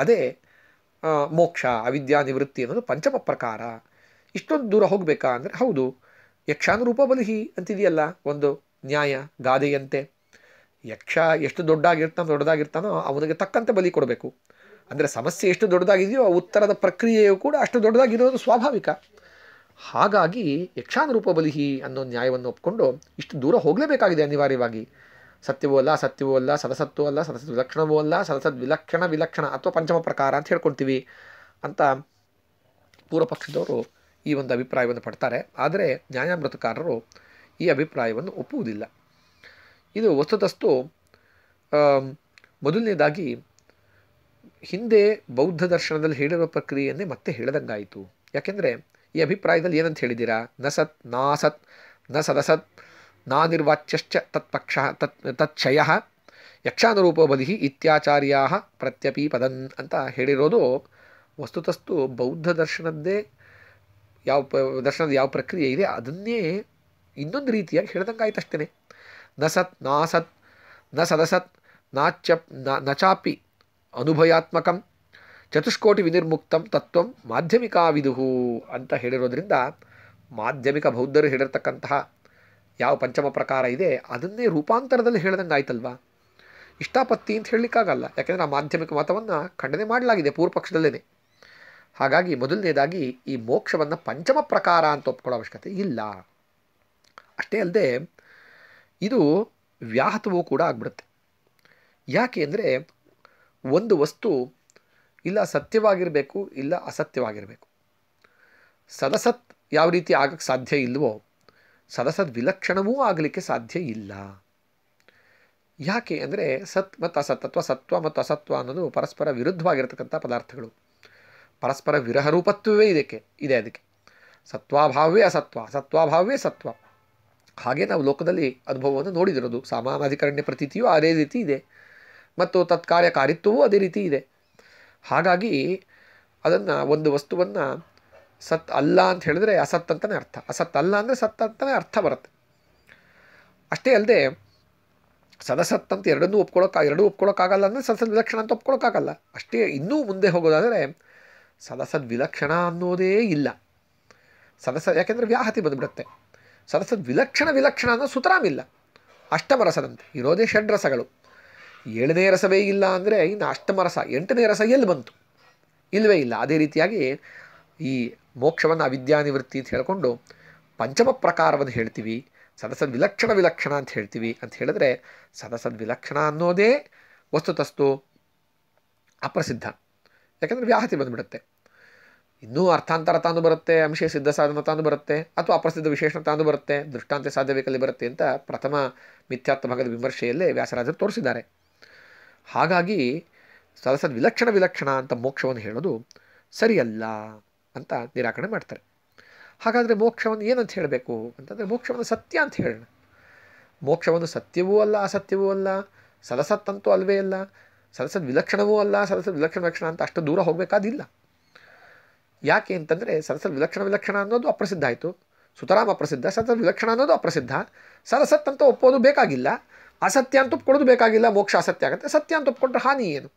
ಅದೇ ಮೋಕ್ಷ ಅವಿದ್ಯಾ ನಿವೃತ್ತಿ ಅನ್ನೋದು ಪಂಚಮ ಪ್ರಕಾರ ಇಷ್ಟೊಂದು ದೂರ ಹೋಗಬೇಕಾ ಅಂದರೆ ಹೌದು ಯಕ್ಷಾನುರೂಪ ಬಲಿಹಿ ಅಂತಿದೆಯಲ್ಲ ಒಂದು ನ್ಯಾಯ ಗಾದೆಯಂತೆ ಯಕ್ಷ ಎಷ್ಟು ದೊಡ್ಡಾಗಿರ್ತಾನೋ ದೊಡ್ಡದಾಗಿರ್ತಾನೋ ಅವನಿಗೆ ತಕ್ಕಂತೆ ಬಲಿ ಕೊಡಬೇಕು ಅಂದರೆ ಸಮಸ್ಯೆ ಎಷ್ಟು ದೊಡ್ಡದಾಗಿದೆಯೋ ಆ ಉತ್ತರದ ಪ್ರಕ್ರಿಯೆಯು ಕೂಡ ಅಷ್ಟು ದೊಡ್ಡದಾಗಿರೋದು ಸ್ವಾಭಾವಿಕ ಹಾಗಾಗಿ ಯಕ್ಷಾನುರೂಪ ಬಲಿಹಿ ಅನ್ನೋ ನ್ಯಾಯವನ್ನು ಒಪ್ಪಿಕೊಂಡು ಇಷ್ಟು ದೂರ ಹೋಗಲೇಬೇಕಾಗಿದೆ ಅನಿವಾರ್ಯವಾಗಿ ಸತ್ಯವೂ ಅಲ್ಲ ಸತ್ಯವೂ ಅಲ್ಲ ಸದಸತ್ತೂ ಅಲ್ಲ ಸದಸದ್ ವಿಲಕ್ಷಣವೂ ಅಲ್ಲ ಸದಸದ್ ವಿಲಕ್ಷಣ ವಿಲಕ್ಷಣ ಅಥವಾ ಪಂಚಮ ಪ್ರಕಾರ ಅಂತ ಹೇಳ್ಕೊಳ್ತೀವಿ ಅಂತ ಪೂರ್ವ ಪಕ್ಷದವರು ಈ ಒಂದು ಅಭಿಪ್ರಾಯವನ್ನು ಪಡ್ತಾರೆ ಆದರೆ ನ್ಯಾಯಾಮೃತಕಾರರು ಈ ಅಭಿಪ್ರಾಯವನ್ನು ಒಪ್ಪುವುದಿಲ್ಲ ಇದು ವಸ್ತುತಸ್ತು ಮೊದಲನೇದಾಗಿ ಹಿಂದೆ ಬೌದ್ಧ ದರ್ಶನದಲ್ಲಿ ಹೇಳಿರುವ ಪ್ರಕ್ರಿಯೆಯನ್ನೇ ಮತ್ತೆ ಹೇಳಿದಂಗಾಯಿತು ಯಾಕೆಂದರೆ ಈ ಅಭಿಪ್ರಾಯದಲ್ಲಿ ಏನಂತ ಹೇಳಿದ್ದೀರಾ ನ ಸತ್ ನಾ ಸತ್ ನ ಸದಸತ್ ನಾನಿರ್ವಾಚ್ಯಶ್ಚ ತತ್ಪಕ್ಷ ತತ್ ತತ್ಕ್ಷಯ ಯಕ್ಷಾನುರೂಪೋ ಬಲಿ ಇತ್ಯಾಚಾರ್ಯಾ ಪದನ್ ಅಂತ ಹೇಳಿರೋದು ವಸ್ತುತಸ್ತು ಬೌದ್ಧ ದರ್ಶನದ್ದೇ ಯಾವ ದರ್ಶನದ ಯಾವ ಪ್ರಕ್ರಿಯೆ ಇದೆ ಅದನ್ನೇ ಇನ್ನೊಂದು ರೀತಿಯಾಗಿ ಹೇಳ್ದಂಗೆ ಆಯ್ತಷ್ಟೇ ನ ಸತ್ ನಾ ಸತ್ ನ ಸದಸತ್ ನಾಚ ಚಾಪಿ ಅನುಭಯಾತ್ಮಕಂ ಚತುಷ್ಕೋಟಿ ವಿನಿರ್ಮುಕ್ತಂ ತತ್ವಂ ಮಾಧ್ಯಮಿಕಾವಿದು ವಿದುಹು ಅಂತ ಹೇಳಿರೋದ್ರಿಂದ ಮಾಧ್ಯಮಿಕ ಬೌದ್ಧರು ಹೇಳಿರ್ತಕ್ಕಂತಹ ಯಾವ ಪಂಚಮ ಪ್ರಕಾರ ಇದೆ ಅದನ್ನೇ ರೂಪಾಂತರದಲ್ಲಿ ಹೇಳಿದಂಗೆ ಆಯ್ತಲ್ವಾ ಇಷ್ಟಾಪತ್ತಿ ಅಂತ ಹೇಳಲಿಕ್ಕಾಗಲ್ಲ ಯಾಕೆಂದರೆ ಆ ಮಾಧ್ಯಮಿಕ ಮತವನ್ನು ಖಂಡನೆ ಮಾಡಲಾಗಿದೆ ಪೂರ್ವ ಪಕ್ಷದಲ್ಲೇ ಹಾಗಾಗಿ ಮೊದಲನೇದಾಗಿ ಈ ಮೋಕ್ಷವನ್ನು ಪಂಚಮ ಪ್ರಕಾರ ಅಂತ ಒಪ್ಕೊಳ್ಳೋ ಅವಶ್ಯಕತೆ ಇಲ್ಲ ಅಷ್ಟೇ ಅಲ್ಲದೆ ಇದು ವ್ಯಾಹತವೂ ಕೂಡ ಆಗ್ಬಿಡುತ್ತೆ ಯಾಕೆ ಅಂದರೆ ಒಂದು ವಸ್ತು ಇಲ್ಲ ಸತ್ಯವಾಗಿರಬೇಕು ಇಲ್ಲ ಅಸತ್ಯವಾಗಿರಬೇಕು ಸದಸತ್ ಯಾವ ರೀತಿ ಆಗಕ್ಕೆ ಸಾಧ್ಯ ಇಲ್ವೋ ಸದಸದ್ ವಿಲಕ್ಷಣವೂ ಆಗಲಿಕ್ಕೆ ಸಾಧ್ಯ ಇಲ್ಲ ಯಾಕೆ ಅಂದರೆ ಸತ್ ಮತ್ತು ಅಸತ್ ಅಥವಾ ಸತ್ವ ಮತ್ತು ಅಸತ್ವ ಅನ್ನೋದು ಪರಸ್ಪರ ವಿರುದ್ಧವಾಗಿರತಕ್ಕಂಥ ಪದಾರ್ಥಗಳು ಪರಸ್ಪರ ವಿರಹ ರೂಪತ್ವವೇ ಇದಕ್ಕೆ ಇದೆ ಅದಕ್ಕೆ ಸತ್ವಾಭಾವವೇ ಅಸತ್ವ ಸತ್ವಾಭಾವವೇ ಸತ್ವ ಹಾಗೆ ನಾವು ಲೋಕದಲ್ಲಿ ಅನುಭವವನ್ನು ನೋಡಿದಿರೋದು ಸಾಮಾನಾಧಿಕರಣ್ಯ ಪ್ರತೀತಿಯೂ ಅದೇ ರೀತಿ ಇದೆ ಮತ್ತು ತತ್ಕಾರ್ಯ ಕಾರ್ಯತ್ವವೂ ಅದೇ ರೀತಿ ಇದೆ ಹಾಗಾಗಿ ಅದನ್ನು ಒಂದು ವಸ್ತುವನ್ನು ಸತ್ ಅಲ್ಲ ಅಂತ ಹೇಳಿದ್ರೆ ಅಸತ್ ಅಂತಲೇ ಅರ್ಥ ಅಸತ್ ಅಲ್ಲ ಅಂದರೆ ಸತ್ ಅಂತಲೇ ಅರ್ಥ ಬರುತ್ತೆ ಅಷ್ಟೇ ಅಲ್ಲದೆ ಸದಸತ್ ಅಂತ ಎರಡನ್ನೂ ಒಪ್ಕೊಳ್ಳೋಕೆ ಎರಡೂ ಒಪ್ಕೊಳ್ಳೋಕ್ಕಾಗಲ್ಲ ಅಂದರೆ ಸದಸದ್ ವಿಲಕ್ಷಣ ಅಂತ ಒಪ್ಕೊಳ್ಳೋಕ್ಕಾಗಲ್ಲ ಅಷ್ಟೇ ಇನ್ನೂ ಮುಂದೆ ಹೋಗೋದಾದರೆ ಸದಸದ್ ವಿಲಕ್ಷಣ ಅನ್ನೋದೇ ಇಲ್ಲ ಸದಸ ಯಾಕೆಂದರೆ ವ್ಯಾಹತಿ ಬಂದುಬಿಡುತ್ತೆ ಸದಸದ್ ವಿಲಕ್ಷಣ ವಿಲಕ್ಷಣ ಅನ್ನೋ ಸುತರಾಮಿಲ್ಲ ಅಷ್ಟಮರಸದಂತೆ ಇರೋದೇ ಷಡ್ ರಸಗಳು ಏಳನೇ ರಸವೇ ಇಲ್ಲ ಅಂದರೆ ಇನ್ನು ಅಷ್ಟಮರಸ ಎಂಟನೇ ರಸ ಎಲ್ಲಿ ಬಂತು ಇಲ್ಲವೇ ಇಲ್ಲ ಅದೇ ರೀತಿಯಾಗಿ ಈ ಮೋಕ್ಷವನ್ನು ಅವಿದ್ಯಾನಿವೃತ್ತಿ ಅಂತ ಹೇಳಿಕೊಂಡು ಪಂಚಮ ಪ್ರಕಾರವನ್ನು ಹೇಳ್ತೀವಿ ಸದಸದ್ ವಿಲಕ್ಷಣ ವಿಲಕ್ಷಣ ಅಂತ ಹೇಳ್ತೀವಿ ಅಂತ ಹೇಳಿದ್ರೆ ಸದಸದ್ ವಿಲಕ್ಷಣ ಅನ್ನೋದೇ ವಸ್ತುತಸ್ತು ಅಪ್ರಸಿದ್ಧ ಯಾಕಂದರೆ ವ್ಯಾಹತಿ ಬಂದುಬಿಡುತ್ತೆ ಇನ್ನೂ ಅರ್ಥಾಂತರತಾನು ಬರುತ್ತೆ ಅಂಶ ಸಿದ್ಧ ಸಾಧನ ಬರುತ್ತೆ ಅಥವಾ ಅಪ್ರಸಿದ್ಧ ವಿಶೇಷಣ ತಾನು ಬರುತ್ತೆ ದೃಷ್ಟಾಂತ ಸಾಧ್ಯವೇಕಲ್ಲಿ ಬರುತ್ತೆ ಅಂತ ಪ್ರಥಮ ಮಿಥ್ಯಾತ್ಮ ಭಾಗದ ವಿಮರ್ಶೆಯಲ್ಲೇ ವ್ಯಾಸರಾಜರು ತೋರಿಸಿದ್ದಾರೆ ಹಾಗಾಗಿ ಸದಸದ್ ವಿಲಕ್ಷಣ ವಿಲಕ್ಷಣ ಅಂತ ಮೋಕ್ಷವನ್ನು ಹೇಳೋದು ಸರಿಯಲ್ಲ ಅಂತ ನಿರಾಕರಣೆ ಮಾಡ್ತಾರೆ ಹಾಗಾದರೆ ಮೋಕ್ಷವನ್ನು ಏನಂತ ಹೇಳಬೇಕು ಅಂತಂದರೆ ಮೋಕ್ಷವನ್ನು ಸತ್ಯ ಅಂತ ಹೇಳೋಣ ಮೋಕ್ಷವನ್ನು ಸತ್ಯವೂ ಅಲ್ಲ ಅಸತ್ಯವೂ ಅಲ್ಲ ಸರಸತ್ತಂತೂ ಅಲ್ವೇ ಅಲ್ಲ ಸಲಸದ ವಿಲಕ್ಷಣವೂ ಅಲ್ಲ ಸಲಸದ ವಿಲಕ್ಷಣ ವಿಲಕ್ಷಣ ಅಂತ ಅಷ್ಟು ದೂರ ಹೋಗಬೇಕಾದಿಲ್ಲ ಯಾಕೆ ಅಂತಂದರೆ ಸರಸದ ವಿಲಕ್ಷಣ ವಿಲಕ್ಷಣ ಅನ್ನೋದು ಅಪ್ರಸಿದ್ಧ ಆಯಿತು ಸುತರಾಮ ಅಪ್ರಸಿದ್ಧ ಸರಸದ ವಿಲಕ್ಷಣ ಅನ್ನೋದು ಅಪ್ರಸಿದ್ಧ ಸರಸತ್ ಅಂತ ಒಪ್ಪೋದು ಬೇಕಾಗಿಲ್ಲ ಅಸತ್ಯ ಅಂತ ಒಪ್ಕೊಳ್ಳೋದು ಬೇಕಾಗಿಲ್ಲ ಮೋಕ್ಷ ಅಸತ್ಯ ಆಗುತ್ತೆ ಸತ್ಯ ಅಂತ ಒಪ್ಕೊಂಡ್ರೆ ಹಾನಿ ಏನು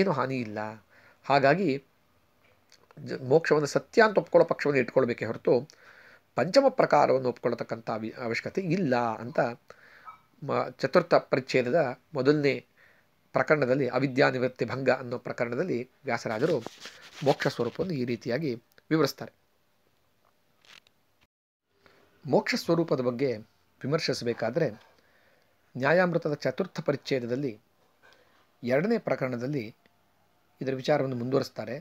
ಏನು ಹಾನಿ ಇಲ್ಲ ಹಾಗಾಗಿ ಮೋಕ್ಷವನ್ನು ಸತ್ಯ ಅಂತ ಒಪ್ಕೊಳ್ಳೋ ಪಕ್ಷವನ್ನು ಇಟ್ಕೊಳ್ಬೇಕೇ ಹೊರತು ಪಂಚಮ ಪ್ರಕಾರವನ್ನು ಒಪ್ಕೊಳ್ಳತಕ್ಕಂಥ ಅವಶ್ಯಕತೆ ಇಲ್ಲ ಅಂತ ಮ ಚತುರ್ಥ ಪರಿಚ್ಛೇದದ ಮೊದಲನೇ ಪ್ರಕರಣದಲ್ಲಿ ಅವಿದ್ಯಾನಿವೃತ್ತಿ ಭಂಗ ಅನ್ನೋ ಪ್ರಕರಣದಲ್ಲಿ ವ್ಯಾಸರಾಜರು ಮೋಕ್ಷ ಸ್ವರೂಪವನ್ನು ಈ ರೀತಿಯಾಗಿ ವಿವರಿಸ್ತಾರೆ ಮೋಕ್ಷ ಸ್ವರೂಪದ ಬಗ್ಗೆ ವಿಮರ್ಶಿಸಬೇಕಾದರೆ ನ್ಯಾಯಾಮೃತದ ಚತುರ್ಥ ಪರಿಚ್ಛೇದದಲ್ಲಿ ಎರಡನೇ ಪ್ರಕರಣದಲ್ಲಿ ಇದರ ವಿಚಾರವನ್ನು ಮುಂದುವರಿಸ್ತಾರೆ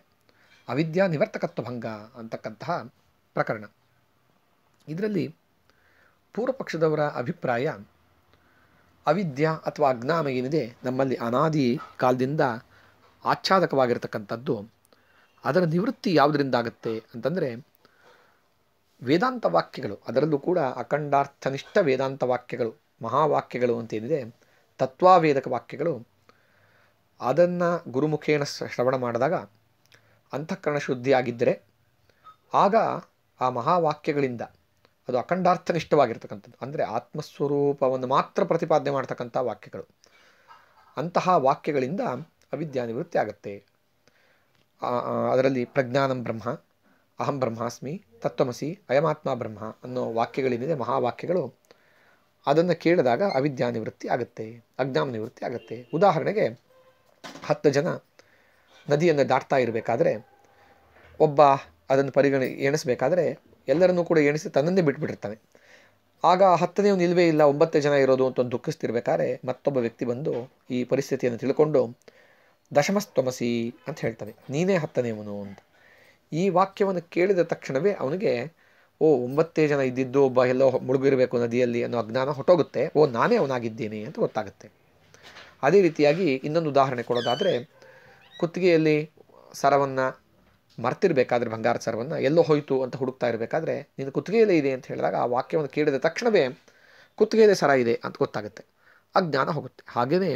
ಅವಿದ್ಯಾ ನಿವರ್ತಕತ್ವ ಭಂಗ ಅಂತಕ್ಕಂತಹ ಪ್ರಕರಣ ಇದರಲ್ಲಿ ಪೂರ್ವ ಪಕ್ಷದವರ ಅಭಿಪ್ರಾಯ ಅವಿದ್ಯಾ ಅಥವಾ ಅಜ್ಞಾನ ಏನಿದೆ ನಮ್ಮಲ್ಲಿ ಅನಾದಿ ಕಾಲದಿಂದ ಆಚ್ಛಾದಕವಾಗಿರತಕ್ಕಂಥದ್ದು ಅದರ ನಿವೃತ್ತಿ ಯಾವುದರಿಂದ ಆಗುತ್ತೆ ಅಂತಂದರೆ ವೇದಾಂತ ವಾಕ್ಯಗಳು ಅದರಲ್ಲೂ ಕೂಡ ಅಖಂಡಾರ್ಥನಿಷ್ಠ ವೇದಾಂತ ವಾಕ್ಯಗಳು ಮಹಾವಾಕ್ಯಗಳು ಅಂತೇನಿದೆ ತತ್ವಾವೇದಕ ವಾಕ್ಯಗಳು ಅದನ್ನು ಗುರುಮುಖೇನ ಶ್ರವಣ ಮಾಡಿದಾಗ ಅಂತಃಕರಣ ಶುದ್ಧಿಯಾಗಿದ್ದರೆ ಆಗ ಆ ಮಹಾವಾಕ್ಯಗಳಿಂದ ಅದು ಅಖಂಡಾರ್ಥನಿಷ್ಠವಾಗಿರ್ತಕ್ಕಂಥದ್ದು ಅಂದರೆ ಆತ್ಮಸ್ವರೂಪವನ್ನು ಮಾತ್ರ ಪ್ರತಿಪಾದನೆ ಮಾಡ್ತಕ್ಕಂಥ ವಾಕ್ಯಗಳು ಅಂತಹ ವಾಕ್ಯಗಳಿಂದ ಅವಿದ್ಯಾ ನಿವೃತ್ತಿ ಆಗುತ್ತೆ ಅದರಲ್ಲಿ ಪ್ರಜ್ಞಾನಂ ಬ್ರಹ್ಮ ಅಹಂ ಬ್ರಹ್ಮಾಸ್ಮಿ ತತ್ವಮಸಿ ಅಯಮಾತ್ಮ ಬ್ರಹ್ಮ ಅನ್ನೋ ವಾಕ್ಯಗಳೇನಿದೆ ಮಹಾವಾಕ್ಯಗಳು ಅದನ್ನು ಕೇಳಿದಾಗ ಅವಿದ್ಯಾ ನಿವೃತ್ತಿ ಆಗುತ್ತೆ ಅಜ್ಞಾನ ನಿವೃತ್ತಿ ಆಗುತ್ತೆ ಉದಾಹರಣೆಗೆ ಹತ್ತು ಜನ ನದಿಯನ್ನು ದಾಟ್ತಾ ಇರಬೇಕಾದ್ರೆ ಒಬ್ಬ ಅದನ್ನು ಪರಿಗಣ ಎಣಿಸಬೇಕಾದ್ರೆ ಎಲ್ಲರನ್ನೂ ಕೂಡ ಎಣಿಸಿ ತನ್ನನ್ನೇ ಬಿಟ್ಬಿಟ್ಟಿರ್ತಾನೆ ಆಗ ಹತ್ತನೇ ನಿಲ್ವೇ ಇಲ್ಲ ಒಂಬತ್ತೇ ಜನ ಇರೋದು ಅಂತ ಒಂದು ದುಃಖಿಸ್ತಿರ್ಬೇಕಾದ್ರೆ ಮತ್ತೊಬ್ಬ ವ್ಯಕ್ತಿ ಬಂದು ಈ ಪರಿಸ್ಥಿತಿಯನ್ನು ತಿಳ್ಕೊಂಡು ದಶಮಸ್ತಮಸಿ ಅಂತ ಹೇಳ್ತಾನೆ ನೀನೇ ಹತ್ತನೇವನು ಅಂತ ಈ ವಾಕ್ಯವನ್ನು ಕೇಳಿದ ತಕ್ಷಣವೇ ಅವನಿಗೆ ಓ ಒಂಬತ್ತೇ ಜನ ಇದ್ದಿದ್ದು ಒಬ್ಬ ಎಲ್ಲೋ ಮುಳುಗಿರಬೇಕು ನದಿಯಲ್ಲಿ ಅನ್ನೋ ಅಜ್ಞಾನ ಹೊಟ್ಟೋಗುತ್ತೆ ಓ ನಾನೇ ಅವನಾಗಿದ್ದೇನೆ ಅಂತ ಗೊತ್ತಾಗುತ್ತೆ ಅದೇ ರೀತಿಯಾಗಿ ಇನ್ನೊಂದು ಉದಾಹರಣೆ ಕೊಡೋದಾದರೆ ಕುತ್ತಿಗೆಯಲ್ಲಿ ಸರವನ್ನು ಮರ್ತಿರಬೇಕಾದ್ರೆ ಬಂಗಾರ ಸರವನ್ನು ಎಲ್ಲೋ ಹೋಯಿತು ಅಂತ ಹುಡುಕ್ತಾ ಇರಬೇಕಾದ್ರೆ ನಿನ್ನ ಕುತ್ತಿಗೆಯಲ್ಲೇ ಇದೆ ಅಂತ ಹೇಳಿದಾಗ ಆ ವಾಕ್ಯವನ್ನು ಕೇಳಿದ ತಕ್ಷಣವೇ ಕುತ್ತಿಗೆಯಲ್ಲೇ ಸರ ಇದೆ ಅಂತ ಗೊತ್ತಾಗುತ್ತೆ ಅಜ್ಞಾನ ಹೋಗುತ್ತೆ ಹಾಗೆಯೇ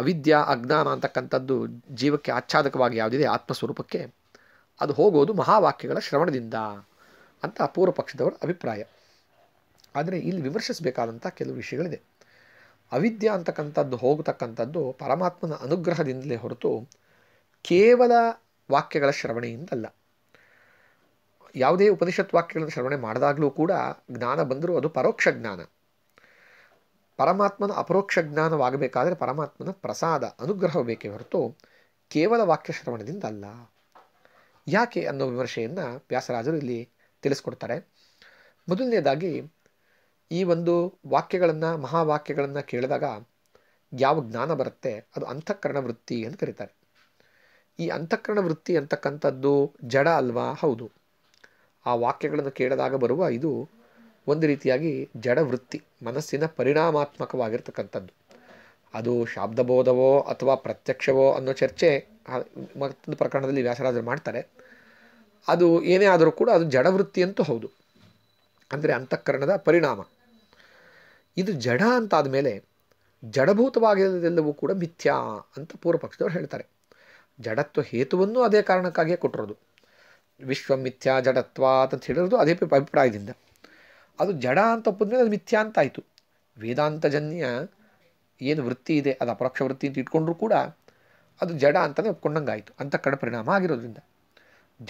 ಅವಿದ್ಯಾ ಅಜ್ಞಾನ ಅಂತಕ್ಕಂಥದ್ದು ಜೀವಕ್ಕೆ ಆಚ್ಛಾದಕವಾಗಿ ಯಾವುದಿದೆ ಆತ್ಮಸ್ವರೂಪಕ್ಕೆ ಅದು ಹೋಗೋದು ಮಹಾವಾಕ್ಯಗಳ ಶ್ರವಣದಿಂದ ಅಂತ ಪೂರ್ವ ಪಕ್ಷದವರ ಅಭಿಪ್ರಾಯ ಆದರೆ ಇಲ್ಲಿ ವಿಮರ್ಶಿಸಬೇಕಾದಂಥ ಕೆಲವು ವಿಷಯಗಳಿದೆ ಅವಿದ್ಯ ಅಂತಕ್ಕಂಥದ್ದು ಹೋಗತಕ್ಕಂಥದ್ದು ಪರಮಾತ್ಮನ ಅನುಗ್ರಹದಿಂದಲೇ ಹೊರತು ಕೇವಲ ವಾಕ್ಯಗಳ ಶ್ರವಣೆಯಿಂದಲ್ಲ ಯಾವುದೇ ಉಪನಿಷತ್ ವಾಕ್ಯಗಳನ್ನು ಶ್ರವಣೆ ಮಾಡಿದಾಗಲೂ ಕೂಡ ಜ್ಞಾನ ಬಂದರೂ ಅದು ಪರೋಕ್ಷ ಜ್ಞಾನ ಪರಮಾತ್ಮನ ಅಪರೋಕ್ಷ ಜ್ಞಾನವಾಗಬೇಕಾದರೆ ಪರಮಾತ್ಮನ ಪ್ರಸಾದ ಅನುಗ್ರಹ ಬೇಕೇ ಹೊರತು ಕೇವಲ ವಾಕ್ಯ ಶ್ರವಣದಿಂದ ಅಲ್ಲ ಯಾಕೆ ಅನ್ನೋ ವಿಮರ್ಶೆಯನ್ನು ವ್ಯಾಸರಾಜರು ಇಲ್ಲಿ ತಿಳಿಸ್ಕೊಡ್ತಾರೆ ಮೊದಲನೇದಾಗಿ ಈ ಒಂದು ವಾಕ್ಯಗಳನ್ನು ಮಹಾವಾಕ್ಯಗಳನ್ನು ಕೇಳಿದಾಗ ಯಾವ ಜ್ಞಾನ ಬರುತ್ತೆ ಅದು ಅಂತಃಕರಣ ವೃತ್ತಿ ಅಂತ ಕರೀತಾರೆ ಈ ಅಂತಃಕರಣ ವೃತ್ತಿ ಅಂತಕ್ಕಂಥದ್ದು ಜಡ ಅಲ್ವಾ ಹೌದು ಆ ವಾಕ್ಯಗಳನ್ನು ಕೇಳಿದಾಗ ಬರುವ ಇದು ಒಂದು ರೀತಿಯಾಗಿ ಜಡ ವೃತ್ತಿ ಮನಸ್ಸಿನ ಪರಿಣಾಮಾತ್ಮಕವಾಗಿರ್ತಕ್ಕಂಥದ್ದು ಅದು ಶಾಬ್ದಬೋಧವೋ ಅಥವಾ ಪ್ರತ್ಯಕ್ಷವೋ ಅನ್ನೋ ಚರ್ಚೆ ಮತ್ತೊಂದು ಪ್ರಕರಣದಲ್ಲಿ ವ್ಯಾಸರಾಜರು ಮಾಡ್ತಾರೆ ಅದು ಏನೇ ಆದರೂ ಕೂಡ ಅದು ಜಡವೃತ್ತಿ ಅಂತೂ ಹೌದು ಅಂದರೆ ಅಂತಃಕರಣದ ಪರಿಣಾಮ ಇದು ಜಡ ಅಂತಾದ ಮೇಲೆ ಜಡಭೂತವಾಗಿರೋದೆಲ್ಲವೂ ಕೂಡ ಮಿಥ್ಯಾ ಅಂತ ಪೂರ್ವಪಕ್ಷದವ್ರು ಹೇಳ್ತಾರೆ ಜಡತ್ವ ಹೇತುವನ್ನು ಅದೇ ಕಾರಣಕ್ಕಾಗಿಯೇ ಕೊಟ್ಟಿರೋದು ವಿಶ್ವ ಮಿಥ್ಯಾ ಜಡತ್ವ ಅಂತ ಹೇಳಿರೋದು ಅದೇ ಅಭಿಪ್ರಾಯದಿಂದ ಅದು ಜಡ ಅಂತ ಒಪ್ಪಿದ್ಮೇಲೆ ಅದು ಮಿಥ್ಯಾ ಅಂತ ಆಯಿತು ವೇದಾಂತಜನ್ಯ ಏನು ವೃತ್ತಿ ಇದೆ ಅದು ಅಪರೋಕ್ಷ ವೃತ್ತಿ ಅಂತ ಇಟ್ಕೊಂಡ್ರೂ ಕೂಡ ಅದು ಜಡ ಅಂತಲೇ ಒಪ್ಕೊಂಡಂಗಾಯಿತು ಅಂತ ಕಡ ಪರಿಣಾಮ ಆಗಿರೋದ್ರಿಂದ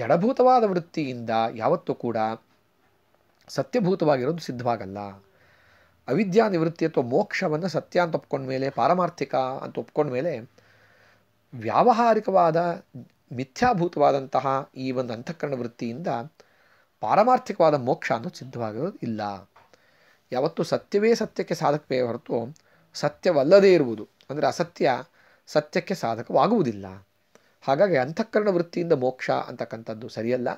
ಜಡಭೂತವಾದ ವೃತ್ತಿಯಿಂದ ಯಾವತ್ತೂ ಕೂಡ ಸತ್ಯಭೂತವಾಗಿರೋದು ಸಿದ್ಧವಾಗಲ್ಲ ಅವಿದ್ಯಾ ನಿವೃತ್ತಿ ಅಥವಾ ಮೋಕ್ಷವನ್ನು ಸತ್ಯ ಅಂತ ಒಪ್ಕೊಂಡ್ಮೇಲೆ ಮೇಲೆ ಪಾರಮಾರ್ಥಿಕ ಅಂತ ಒಪ್ಕೊಂಡ್ಮೇಲೆ ಮೇಲೆ ವ್ಯಾವಹಾರಿಕವಾದ ಮಿಥ್ಯಾಭೂತವಾದಂತಹ ಈ ಒಂದು ಅಂತಃಕರಣ ವೃತ್ತಿಯಿಂದ ಪಾರಮಾರ್ಥಿಕವಾದ ಮೋಕ್ಷ ಅನ್ನೋದು ಸಿದ್ಧವಾಗಿರೋದಿಲ್ಲ ಇಲ್ಲ ಯಾವತ್ತೂ ಸತ್ಯವೇ ಸತ್ಯಕ್ಕೆ ಸಾಧಕವೇ ಹೊರತು ಸತ್ಯವಲ್ಲದೇ ಇರುವುದು ಅಂದರೆ ಅಸತ್ಯ ಸತ್ಯಕ್ಕೆ ಸಾಧಕವಾಗುವುದಿಲ್ಲ ಹಾಗಾಗಿ ಅಂತಃಕರಣ ವೃತ್ತಿಯಿಂದ ಮೋಕ್ಷ ಅಂತಕ್ಕಂಥದ್ದು ಸರಿಯಲ್ಲ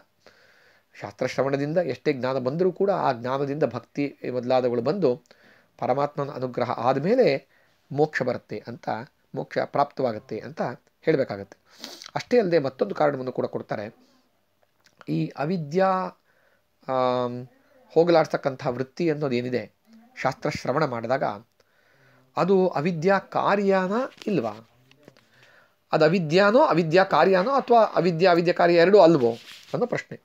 ಶಾಸ್ತ್ರಶ್ರವಣದಿಂದ ಎಷ್ಟೇ ಜ್ಞಾನ ಬಂದರೂ ಕೂಡ ಆ ಜ್ಞಾನದಿಂದ ಭಕ್ತಿ ಮೊದಲಾದವುಗಳು ಬಂದು ಪರಮಾತ್ಮನ ಅನುಗ್ರಹ ಆದಮೇಲೆ ಮೋಕ್ಷ ಬರುತ್ತೆ ಅಂತ ಮೋಕ್ಷ ಪ್ರಾಪ್ತವಾಗುತ್ತೆ ಅಂತ ಹೇಳಬೇಕಾಗತ್ತೆ ಅಷ್ಟೇ ಅಲ್ಲದೆ ಮತ್ತೊಂದು ಕಾರಣವನ್ನು ಕೂಡ ಕೊಡ್ತಾರೆ ಈ ಅವಿದ್ಯಾ ಹೋಗಲಾಡ್ತಕ್ಕಂಥ ವೃತ್ತಿ ಅನ್ನೋದು ಏನಿದೆ ಶಾಸ್ತ್ರ ಶ್ರವಣ ಮಾಡಿದಾಗ ಅದು ಅವಿದ್ಯಾ ಕಾರ್ಯನ ಇಲ್ವಾ ಅದು ಅವಿದ್ಯಾನೋ ಅವಿದ್ಯಾ ಕಾರ್ಯನೋ ಅಥವಾ ಅವಿದ್ಯಾ ಅವಿದ್ಯಾ ಕಾರ್ಯ ಎರಡೂ ಅಲ್ವೋ ಅನ್ನೋ ಪ್ರಶ್ನೆ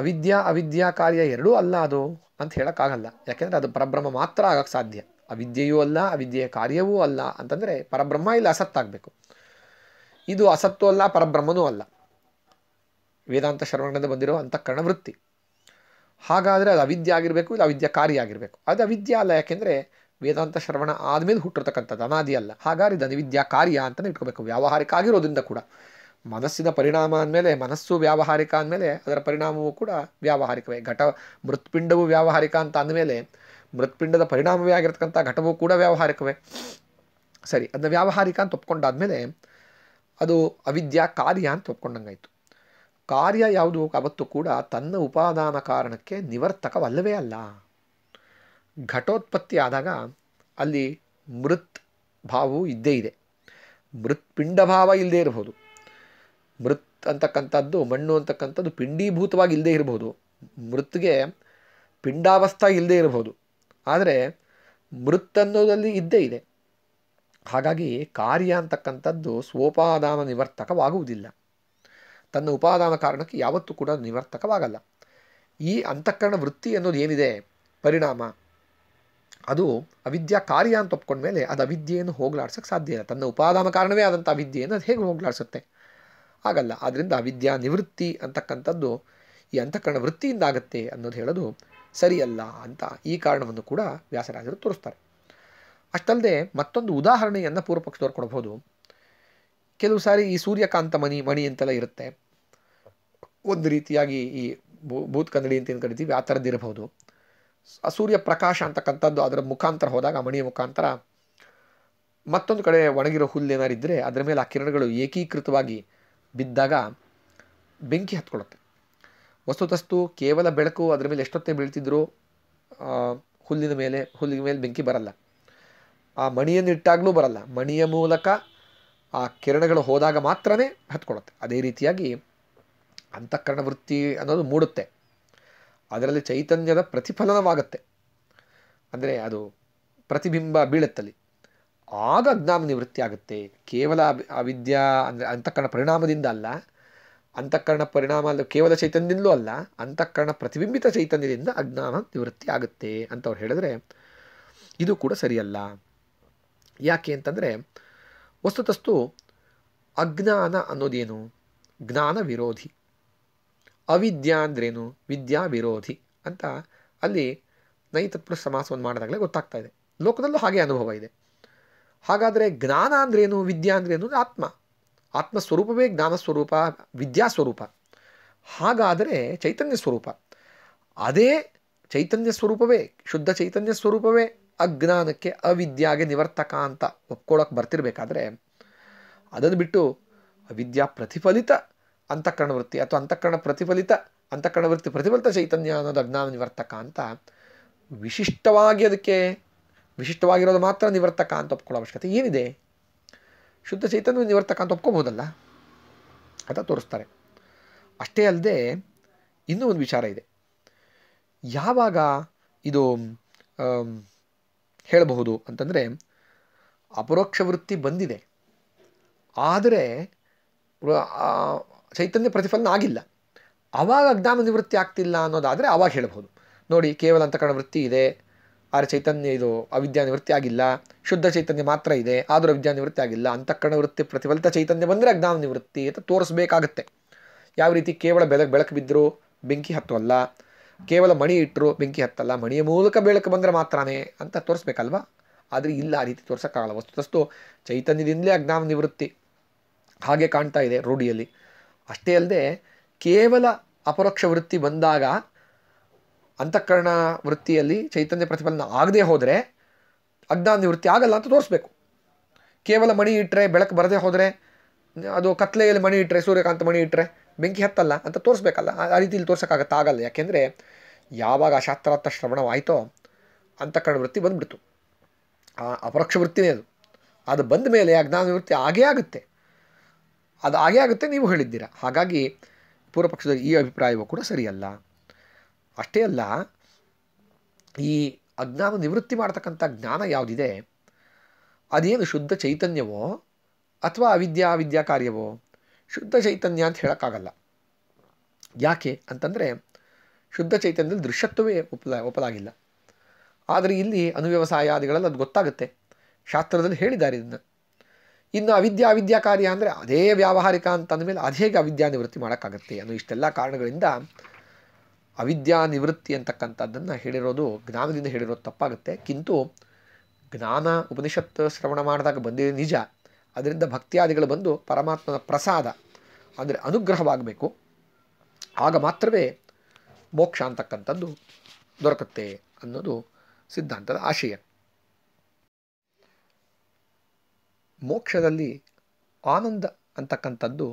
ಅವಿದ್ಯಾ ಅವಿದ್ಯಾ ಕಾರ್ಯ ಎರಡೂ ಅಲ್ಲ ಅದು ಅಂತ ಹೇಳೋಕ್ಕಾಗಲ್ಲ ಯಾಕೆಂದರೆ ಅದು ಪರಬ್ರಹ್ಮ ಮಾತ್ರ ಆಗಕ್ಕೆ ಸಾಧ್ಯ ಅವಿದ್ಯೆಯೂ ಅಲ್ಲ ಅವಿದ್ಯೆಯ ಕಾರ್ಯವೂ ಅಲ್ಲ ಅಂತಂದರೆ ಪರಬ್ರಹ್ಮ ಇಲ್ಲ ಅಸತ್ತಾಗಬೇಕು ಇದು ಅಸತ್ತು ಅಲ್ಲ ಪರಬ್ರಹ್ಮನೂ ಅಲ್ಲ ವೇದಾಂತ ಶರವಣದಿಂದ ಬಂದಿರೋ ಅಂತಃಕರಣ ವೃತ್ತಿ ಹಾಗಾದರೆ ಅದು ಅವಿದ್ಯೆ ಆಗಿರಬೇಕು ಇಲ್ಲ ಅವಿದ್ಯಾ ಕಾರ್ಯ ಆಗಿರಬೇಕು ಅದು ಅವಿದ್ಯ ಅಲ್ಲ ಯಾಕೆಂದರೆ ವೇದಾಂತ ಶ್ರವಣ ಆದಮೇಲೆ ಹುಟ್ಟಿರ್ತಕ್ಕಂಥದ್ದು ಅನಾದಿ ಅಲ್ಲ ಹಾಗಾದ್ರೆ ಇದು ಅವಿದ್ಯಾ ಕಾರ್ಯ ಅಂತಲೇ ಇಟ್ಕೋಬೇಕು ವ್ಯಾವಹಾರಿಕ ಆಗಿರೋದ್ರಿಂದ ಕೂಡ ಮನಸ್ಸಿನ ಪರಿಣಾಮ ಅಂದಮೇಲೆ ಮನಸ್ಸು ವ್ಯಾವಹಾರಿಕ ಅಂದಮೇಲೆ ಅದರ ಪರಿಣಾಮವೂ ಕೂಡ ವ್ಯಾವಹಾರಿಕವೇ ಘಟ ಮೃತ್ಪಿಂಡವು ವ್ಯಾವಹಾರಿಕ ಅಂತ ಅಂದಮೇಲೆ ಮೃತ್ಪಿಂಡದ ಪರಿಣಾಮವೇ ಆಗಿರ್ತಕ್ಕಂಥ ಘಟವೂ ಕೂಡ ವ್ಯಾವಹಾರಿಕವೇ ಸರಿ ಅದನ್ನ ವ್ಯಾವಹಾರಿಕ ಅಂತ ಒಪ್ಕೊಂಡಾದ್ಮೇಲೆ ಅದು ಅವಿದ್ಯಾ ಕಾರ್ಯ ಅಂತ ಒಪ್ಕೊಂಡಂಗಾಯಿತು ಕಾರ್ಯ ಯಾವುದು ಅವತ್ತು ಕೂಡ ತನ್ನ ಉಪಾದಾನ ಕಾರಣಕ್ಕೆ ನಿವರ್ತಕವಲ್ಲವೇ ಅಲ್ಲ ಘಟೋತ್ಪತ್ತಿ ಆದಾಗ ಅಲ್ಲಿ ಮೃತ್ ಭಾವವು ಇದ್ದೇ ಇದೆ ಮೃತ್ಪಿಂಡ ಭಾವ ಇಲ್ಲದೇ ಇರಬಹುದು ಮೃತ್ ಅಂತಕ್ಕಂಥದ್ದು ಮಣ್ಣು ಅಂತಕ್ಕಂಥದ್ದು ಪಿಂಡೀಭೂತವಾಗಿ ಇಲ್ಲದೇ ಇರಬಹುದು ಮೃತ್ಗೆ ಪಿಂಡಾವಸ್ಥಾ ಇಲ್ಲದೇ ಇರಬಹುದು ಆದರೆ ಮೃತ್ ಅನ್ನೋದಲ್ಲಿ ಇದ್ದೇ ಇದೆ ಹಾಗಾಗಿ ಕಾರ್ಯ ಅಂತಕ್ಕಂಥದ್ದು ಸ್ವೋಪಾದಾನ ನಿವರ್ತಕವಾಗುವುದಿಲ್ಲ ತನ್ನ ಉಪಾದಾನ ಕಾರಣಕ್ಕೆ ಯಾವತ್ತೂ ಕೂಡ ನಿವರ್ತಕವಾಗಲ್ಲ ಈ ಅಂತಃಕರಣ ವೃತ್ತಿ ಅನ್ನೋದು ಏನಿದೆ ಪರಿಣಾಮ ಅದು ಅವಿದ್ಯಾ ಕಾರ್ಯ ಅಂತ ಒಪ್ಕೊಂಡ್ಮೇಲೆ ಅದು ಅವಿದ್ಯೆಯನ್ನು ಹೋಗ್ಲಾಡ್ಸೋಕ್ಕೆ ಸಾಧ್ಯ ಇಲ್ಲ ತನ್ನ ಉಪಾದಾನ ಕಾರಣವೇ ಆದಂಥ ಅವಿದ್ಯೆಯನ್ನು ಅದು ಹೇಗೆ ಹೋಗ್ಲಾಡಿಸುತ್ತೆ ಹಾಗಲ್ಲ ಆದ್ದರಿಂದ ವಿದ್ಯಾ ನಿವೃತ್ತಿ ಅಂತಕ್ಕಂಥದ್ದು ಈ ಅಂತಃಕರಣ ವೃತ್ತಿಯಿಂದ ಆಗುತ್ತೆ ಅನ್ನೋದು ಹೇಳೋದು ಸರಿಯಲ್ಲ ಅಂತ ಈ ಕಾರಣವನ್ನು ಕೂಡ ವ್ಯಾಸರಾಜರು ತೋರಿಸ್ತಾರೆ ಅಷ್ಟಲ್ಲದೆ ಮತ್ತೊಂದು ಉದಾಹರಣೆಯನ್ನು ಪೂರ್ವಪಕ್ಷ ಕೊಡಬಹುದು ಕೆಲವು ಸಾರಿ ಈ ಸೂರ್ಯಕಾಂತ ಮಣಿ ಮಣಿ ಅಂತೆಲ್ಲ ಇರುತ್ತೆ ಒಂದು ರೀತಿಯಾಗಿ ಈ ಭೂತ್ ಕನ್ನಡಿ ಅಂತ ಏನು ಕರಿತೀವಿ ಆ ಥರದ್ದಿರಬಹುದು ಸೂರ್ಯ ಪ್ರಕಾಶ ಅಂತಕ್ಕಂಥದ್ದು ಅದರ ಮುಖಾಂತರ ಹೋದಾಗ ಮಣಿಯ ಮುಖಾಂತರ ಮತ್ತೊಂದು ಕಡೆ ಒಣಗಿರೋ ಹುಲ್ಲು ಏನಾರಿದ್ದರೆ ಅದರ ಮೇಲೆ ಆ ಕಿರಣಗಳು ಏಕೀಕೃತವಾಗಿ ಬಿದ್ದಾಗ ಬೆಂಕಿ ಹತ್ಕೊಳ್ಳುತ್ತೆ ವಸ್ತುತಸ್ತು ಕೇವಲ ಬೆಳಕು ಅದರ ಮೇಲೆ ಎಷ್ಟೊತ್ತೇ ಬೀಳ್ತಿದ್ರು ಹುಲ್ಲಿನ ಮೇಲೆ ಹುಲ್ಲಿನ ಮೇಲೆ ಬೆಂಕಿ ಬರಲ್ಲ ಆ ಮಣಿಯನ್ನು ಇಟ್ಟಾಗಲೂ ಬರಲ್ಲ ಮಣಿಯ ಮೂಲಕ ಆ ಕಿರಣಗಳು ಹೋದಾಗ ಮಾತ್ರನೇ ಹತ್ಕೊಳ್ಳುತ್ತೆ ಅದೇ ರೀತಿಯಾಗಿ ಅಂತಃಕರಣ ವೃತ್ತಿ ಅನ್ನೋದು ಮೂಡುತ್ತೆ ಅದರಲ್ಲಿ ಚೈತನ್ಯದ ಪ್ರತಿಫಲನವಾಗುತ್ತೆ ಅಂದರೆ ಅದು ಪ್ರತಿಬಿಂಬ ಬೀಳುತ್ತಲ್ಲಿ ಆಗ ಅಜ್ಞಾನ ನಿವೃತ್ತಿ ಆಗುತ್ತೆ ಕೇವಲ ಅವಿದ್ಯಾ ಅಂದರೆ ಅಂತಃಕರಣ ಪರಿಣಾಮದಿಂದ ಅಲ್ಲ ಅಂತಃಕರಣ ಪರಿಣಾಮ ಅಲ್ಲ ಕೇವಲ ಚೈತನ್ಯದಿಂದಲೂ ಅಲ್ಲ ಅಂತಃಕರಣ ಪ್ರತಿಬಿಂಬಿತ ಚೈತನ್ಯದಿಂದ ಅಜ್ಞಾನ ನಿವೃತ್ತಿ ಆಗುತ್ತೆ ಅಂತ ಅವ್ರು ಹೇಳಿದ್ರೆ ಇದು ಕೂಡ ಸರಿಯಲ್ಲ ಯಾಕೆ ಅಂತಂದರೆ ವಸ್ತುತಸ್ತು ಅಜ್ಞಾನ ಅನ್ನೋದೇನು ಜ್ಞಾನ ವಿರೋಧಿ ಅವಿದ್ಯಾ ಅಂದ್ರೇನು ವಿದ್ಯಾ ವಿರೋಧಿ ಅಂತ ಅಲ್ಲಿ ನೈತತ್ಪುರುಷ ಸಮಾಸವನ್ನು ಮಾಡಿದಾಗಲೇ ಗೊತ್ತಾಗ್ತಾ ಇದೆ ಲೋಕದಲ್ಲೂ ಹಾಗೆ ಅನುಭವ ಇದೆ ಹಾಗಾದರೆ ಜ್ಞಾನ ಅಂದ್ರೇನು ವಿದ್ಯಾ ಅಂದ್ರೇನು ಆತ್ಮ ಆತ್ಮ ಸ್ವರೂಪವೇ ಜ್ಞಾನ ಸ್ವರೂಪ ವಿದ್ಯಾ ಸ್ವರೂಪ ಹಾಗಾದರೆ ಚೈತನ್ಯ ಸ್ವರೂಪ ಅದೇ ಚೈತನ್ಯ ಸ್ವರೂಪವೇ ಶುದ್ಧ ಚೈತನ್ಯ ಸ್ವರೂಪವೇ ಅಜ್ಞಾನಕ್ಕೆ ಅವಿದ್ಯಾಗೆ ನಿವರ್ತಕ ಅಂತ ಒಪ್ಕೊಳ್ಳೋಕೆ ಬರ್ತಿರಬೇಕಾದ್ರೆ ಅದನ್ನು ಬಿಟ್ಟು ಅವಿದ್ಯಾ ಪ್ರತಿಫಲಿತ ವೃತ್ತಿ ಅಥವಾ ಅಂತಃಕರಣ ಪ್ರತಿಫಲಿತ ವೃತ್ತಿ ಪ್ರತಿಫಲಿತ ಚೈತನ್ಯ ಅನ್ನೋದು ಅಜ್ಞಾನ ನಿವರ್ತಕ ಅಂತ ವಿಶಿಷ್ಟವಾಗಿ ಅದಕ್ಕೆ ವಿಶಿಷ್ಟವಾಗಿರೋದು ಮಾತ್ರ ನಿವರ್ತಕ ಅಂತ ಒಪ್ಕೊಳ್ಳೋ ಅವಶ್ಯಕತೆ ಏನಿದೆ ಶುದ್ಧ ಚೈತನ್ಯ ನಿವರ್ತಕ ಅಂತ ಒಪ್ಕೋಬೋದಲ್ಲ ಅಂತ ತೋರಿಸ್ತಾರೆ ಅಷ್ಟೇ ಅಲ್ಲದೆ ಇನ್ನೂ ಒಂದು ವಿಚಾರ ಇದೆ ಯಾವಾಗ ಇದು ಹೇಳಬಹುದು ಅಂತಂದರೆ ಅಪರೋಕ್ಷ ವೃತ್ತಿ ಬಂದಿದೆ ಆದರೆ ಚೈತನ್ಯ ಪ್ರತಿಫಲನ ಆಗಿಲ್ಲ ಆವಾಗ ಅಜ್ಞಾನ ನಿವೃತ್ತಿ ಆಗ್ತಿಲ್ಲ ಅನ್ನೋದಾದರೆ ಆವಾಗ ಹೇಳಬಹುದು ನೋಡಿ ಕೇವಲ ಅಂತಕರಣ ವೃತ್ತಿ ಇದೆ ಆದರೆ ಚೈತನ್ಯ ಇದು ಅವಿದ್ಯಾ ನಿವೃತ್ತಿ ಆಗಿಲ್ಲ ಶುದ್ಧ ಚೈತನ್ಯ ಮಾತ್ರ ಇದೆ ಆದರೂ ವಿದ್ಯಾ ನಿವೃತ್ತಿ ಆಗಿಲ್ಲ ಅಂತಃಕರಣ ವೃತ್ತಿ ಪ್ರತಿಫಲಿತ ಚೈತನ್ಯ ಬಂದರೆ ಅಜ್ಞಾನ ನಿವೃತ್ತಿ ಅಂತ ತೋರಿಸ್ಬೇಕಾಗತ್ತೆ ಯಾವ ರೀತಿ ಕೇವಲ ಬೆಳಕು ಬೆಳಕು ಬಿದ್ದರೂ ಬೆಂಕಿ ಹತ್ತುವಲ್ಲ ಕೇವಲ ಮಣಿ ಇಟ್ಟರು ಬೆಂಕಿ ಹತ್ತಲ್ಲ ಮಣಿಯ ಮೂಲಕ ಬೆಳಕು ಬಂದರೆ ಮಾತ್ರನೇ ಅಂತ ತೋರಿಸ್ಬೇಕಲ್ವಾ ಆದರೆ ಇಲ್ಲ ಆ ರೀತಿ ತೋರ್ಸೋಕ್ಕಾಗಲ್ಲ ವಸ್ತುತಸ್ತು ಚೈತನ್ಯದಿಂದಲೇ ಅಜ್ಞಾನ ನಿವೃತ್ತಿ ಹಾಗೆ ಕಾಣ್ತಾ ಇದೆ ರೂಢಿಯಲ್ಲಿ ಅಷ್ಟೇ ಅಲ್ಲದೆ ಕೇವಲ ಅಪರೋಕ್ಷ ವೃತ್ತಿ ಬಂದಾಗ ಅಂತಃಕರಣ ವೃತ್ತಿಯಲ್ಲಿ ಚೈತನ್ಯ ಪ್ರತಿಫಲನ ಆಗದೇ ಹೋದರೆ ಅಜ್ಞಾನ ನಿವೃತ್ತಿ ಆಗಲ್ಲ ಅಂತ ತೋರಿಸ್ಬೇಕು ಕೇವಲ ಮಣಿ ಇಟ್ಟರೆ ಬೆಳಕು ಬರದೇ ಹೋದರೆ ಅದು ಕತ್ಲೆಯಲ್ಲಿ ಮಣಿ ಇಟ್ಟರೆ ಸೂರ್ಯಕಾಂತ ಮಣಿ ಇಟ್ಟರೆ ಬೆಂಕಿ ಹತ್ತಲ್ಲ ಅಂತ ತೋರಿಸ್ಬೇಕಲ್ಲ ಆ ರೀತಿಯಲ್ಲಿ ತೋರ್ಸೋಕ್ಕಾಗತ್ತೆ ಆಗಲ್ಲ ಯಾಕೆಂದರೆ ಯಾವಾಗ ಆ ಶಾಸ್ತ್ರಾರ್ಥ ಶ್ರವಣವಾಯಿತೋ ಅಂತಃಕರಣ ವೃತ್ತಿ ಬಂದುಬಿಡ್ತು ಆ ಅಪರೋಕ್ಷ ವೃತ್ತಿನೇ ಅದು ಅದು ಬಂದ ಮೇಲೆ ಅಜ್ಞಾನ ನಿವೃತ್ತಿ ಆಗೇ ಆಗುತ್ತೆ ಅದು ಆಗೇ ಆಗುತ್ತೆ ನೀವು ಹೇಳಿದ್ದೀರಾ ಹಾಗಾಗಿ ಪೂರ್ವಪಕ್ಷದ ಈ ಅಭಿಪ್ರಾಯವೂ ಕೂಡ ಸರಿಯಲ್ಲ ಅಷ್ಟೇ ಅಲ್ಲ ಈ ಅಜ್ಞಾನ ನಿವೃತ್ತಿ ಮಾಡ್ತಕ್ಕಂಥ ಜ್ಞಾನ ಯಾವುದಿದೆ ಅದೇನು ಶುದ್ಧ ಚೈತನ್ಯವೋ ಅಥವಾ ಅವಿದ್ಯಾ ಅವಿದ್ಯಾ ಕಾರ್ಯವೋ ಶುದ್ಧ ಚೈತನ್ಯ ಅಂತ ಹೇಳೋಕ್ಕಾಗಲ್ಲ ಯಾಕೆ ಅಂತಂದರೆ ಶುದ್ಧ ಚೈತನ್ಯದಲ್ಲಿ ದೃಶ್ಯತ್ವವೇ ಒಪ್ಲ ಒಪ್ಪಲಾಗಿಲ್ಲ ಆದರೆ ಇಲ್ಲಿ ಅನುವ್ಯವಸಾಯಾದಿಗಳಲ್ಲಿ ಅದು ಗೊತ್ತಾಗುತ್ತೆ ಶಾಸ್ತ್ರದಲ್ಲಿ ಹೇಳಿದ್ದಾರೆ ಇದನ್ನು ಇನ್ನು ಅವಿದ್ಯಾ ಅವಿದ್ಯಾ ಕಾರ್ಯ ಅಂದರೆ ಅದೇ ವ್ಯಾವಹಾರಿಕ ಅಂತ ಅಂದಮೇಲೆ ಅದು ಹೇಗೆ ಅವಿದ್ಯಾ ನಿವೃತ್ತಿ ಮಾಡೋಕ್ಕಾಗತ್ತೆ ಅನ್ನೋ ಇಷ್ಟೆಲ್ಲ ಕಾರಣಗಳಿಂದ ಅವಿದ್ಯಾ ನಿವೃತ್ತಿ ಅಂತಕ್ಕಂಥದ್ದನ್ನು ಹೇಳಿರೋದು ಜ್ಞಾನದಿಂದ ಹೇಳಿರೋದು ತಪ್ಪಾಗುತ್ತೆ ಕಿಂತು ಜ್ಞಾನ ಉಪನಿಷತ್ತು ಶ್ರವಣ ಮಾಡಿದಾಗ ಬಂದಿದೆ ನಿಜ ಅದರಿಂದ ಭಕ್ತಿಯಾದಿಗಳು ಬಂದು ಪರಮಾತ್ಮನ ಪ್ರಸಾದ ಅಂದರೆ ಅನುಗ್ರಹವಾಗಬೇಕು ಆಗ ಮಾತ್ರವೇ ಮೋಕ್ಷ ಅಂತಕ್ಕಂಥದ್ದು ದೊರಕುತ್ತೆ ಅನ್ನೋದು ಸಿದ್ಧಾಂತದ ಆಶಯ ಮೋಕ್ಷದಲ್ಲಿ ಆನಂದ ಅಂತಕ್ಕಂಥದ್ದು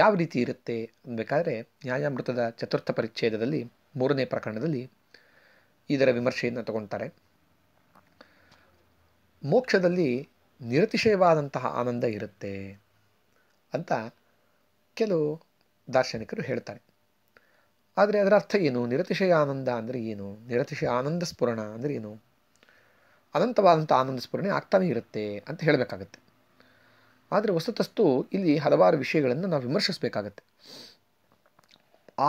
ಯಾವ ರೀತಿ ಇರುತ್ತೆ ಅನ್ಬೇಕಾದ್ರೆ ನ್ಯಾಯಾಮೃತದ ಚತುರ್ಥ ಪರಿಚ್ಛೇದದಲ್ಲಿ ಮೂರನೇ ಪ್ರಕರಣದಲ್ಲಿ ಇದರ ವಿಮರ್ಶೆಯನ್ನು ತಗೊಳ್ತಾರೆ ಮೋಕ್ಷದಲ್ಲಿ ನಿರತಿಶಯವಾದಂತಹ ಆನಂದ ಇರುತ್ತೆ ಅಂತ ಕೆಲವು ದಾರ್ಶನಿಕರು ಹೇಳ್ತಾರೆ ಆದರೆ ಅದರ ಅರ್ಥ ಏನು ನಿರತಿಶಯ ಆನಂದ ಅಂದರೆ ಏನು ನಿರತಿಶಯ ಆನಂದ ಸ್ಫುರಣ ಅಂದರೆ ಏನು ಅನಂತವಾದಂಥ ಆನಂದ ಸ್ಫುರಣೆ ಆಗ್ತಾನೇ ಇರುತ್ತೆ ಅಂತ ಹೇಳಬೇಕಾಗತ್ತೆ ಆದರೆ ವಸ್ತುತಸ್ತು ಇಲ್ಲಿ ಹಲವಾರು ವಿಷಯಗಳನ್ನು ನಾವು ವಿಮರ್ಶಿಸಬೇಕಾಗತ್ತೆ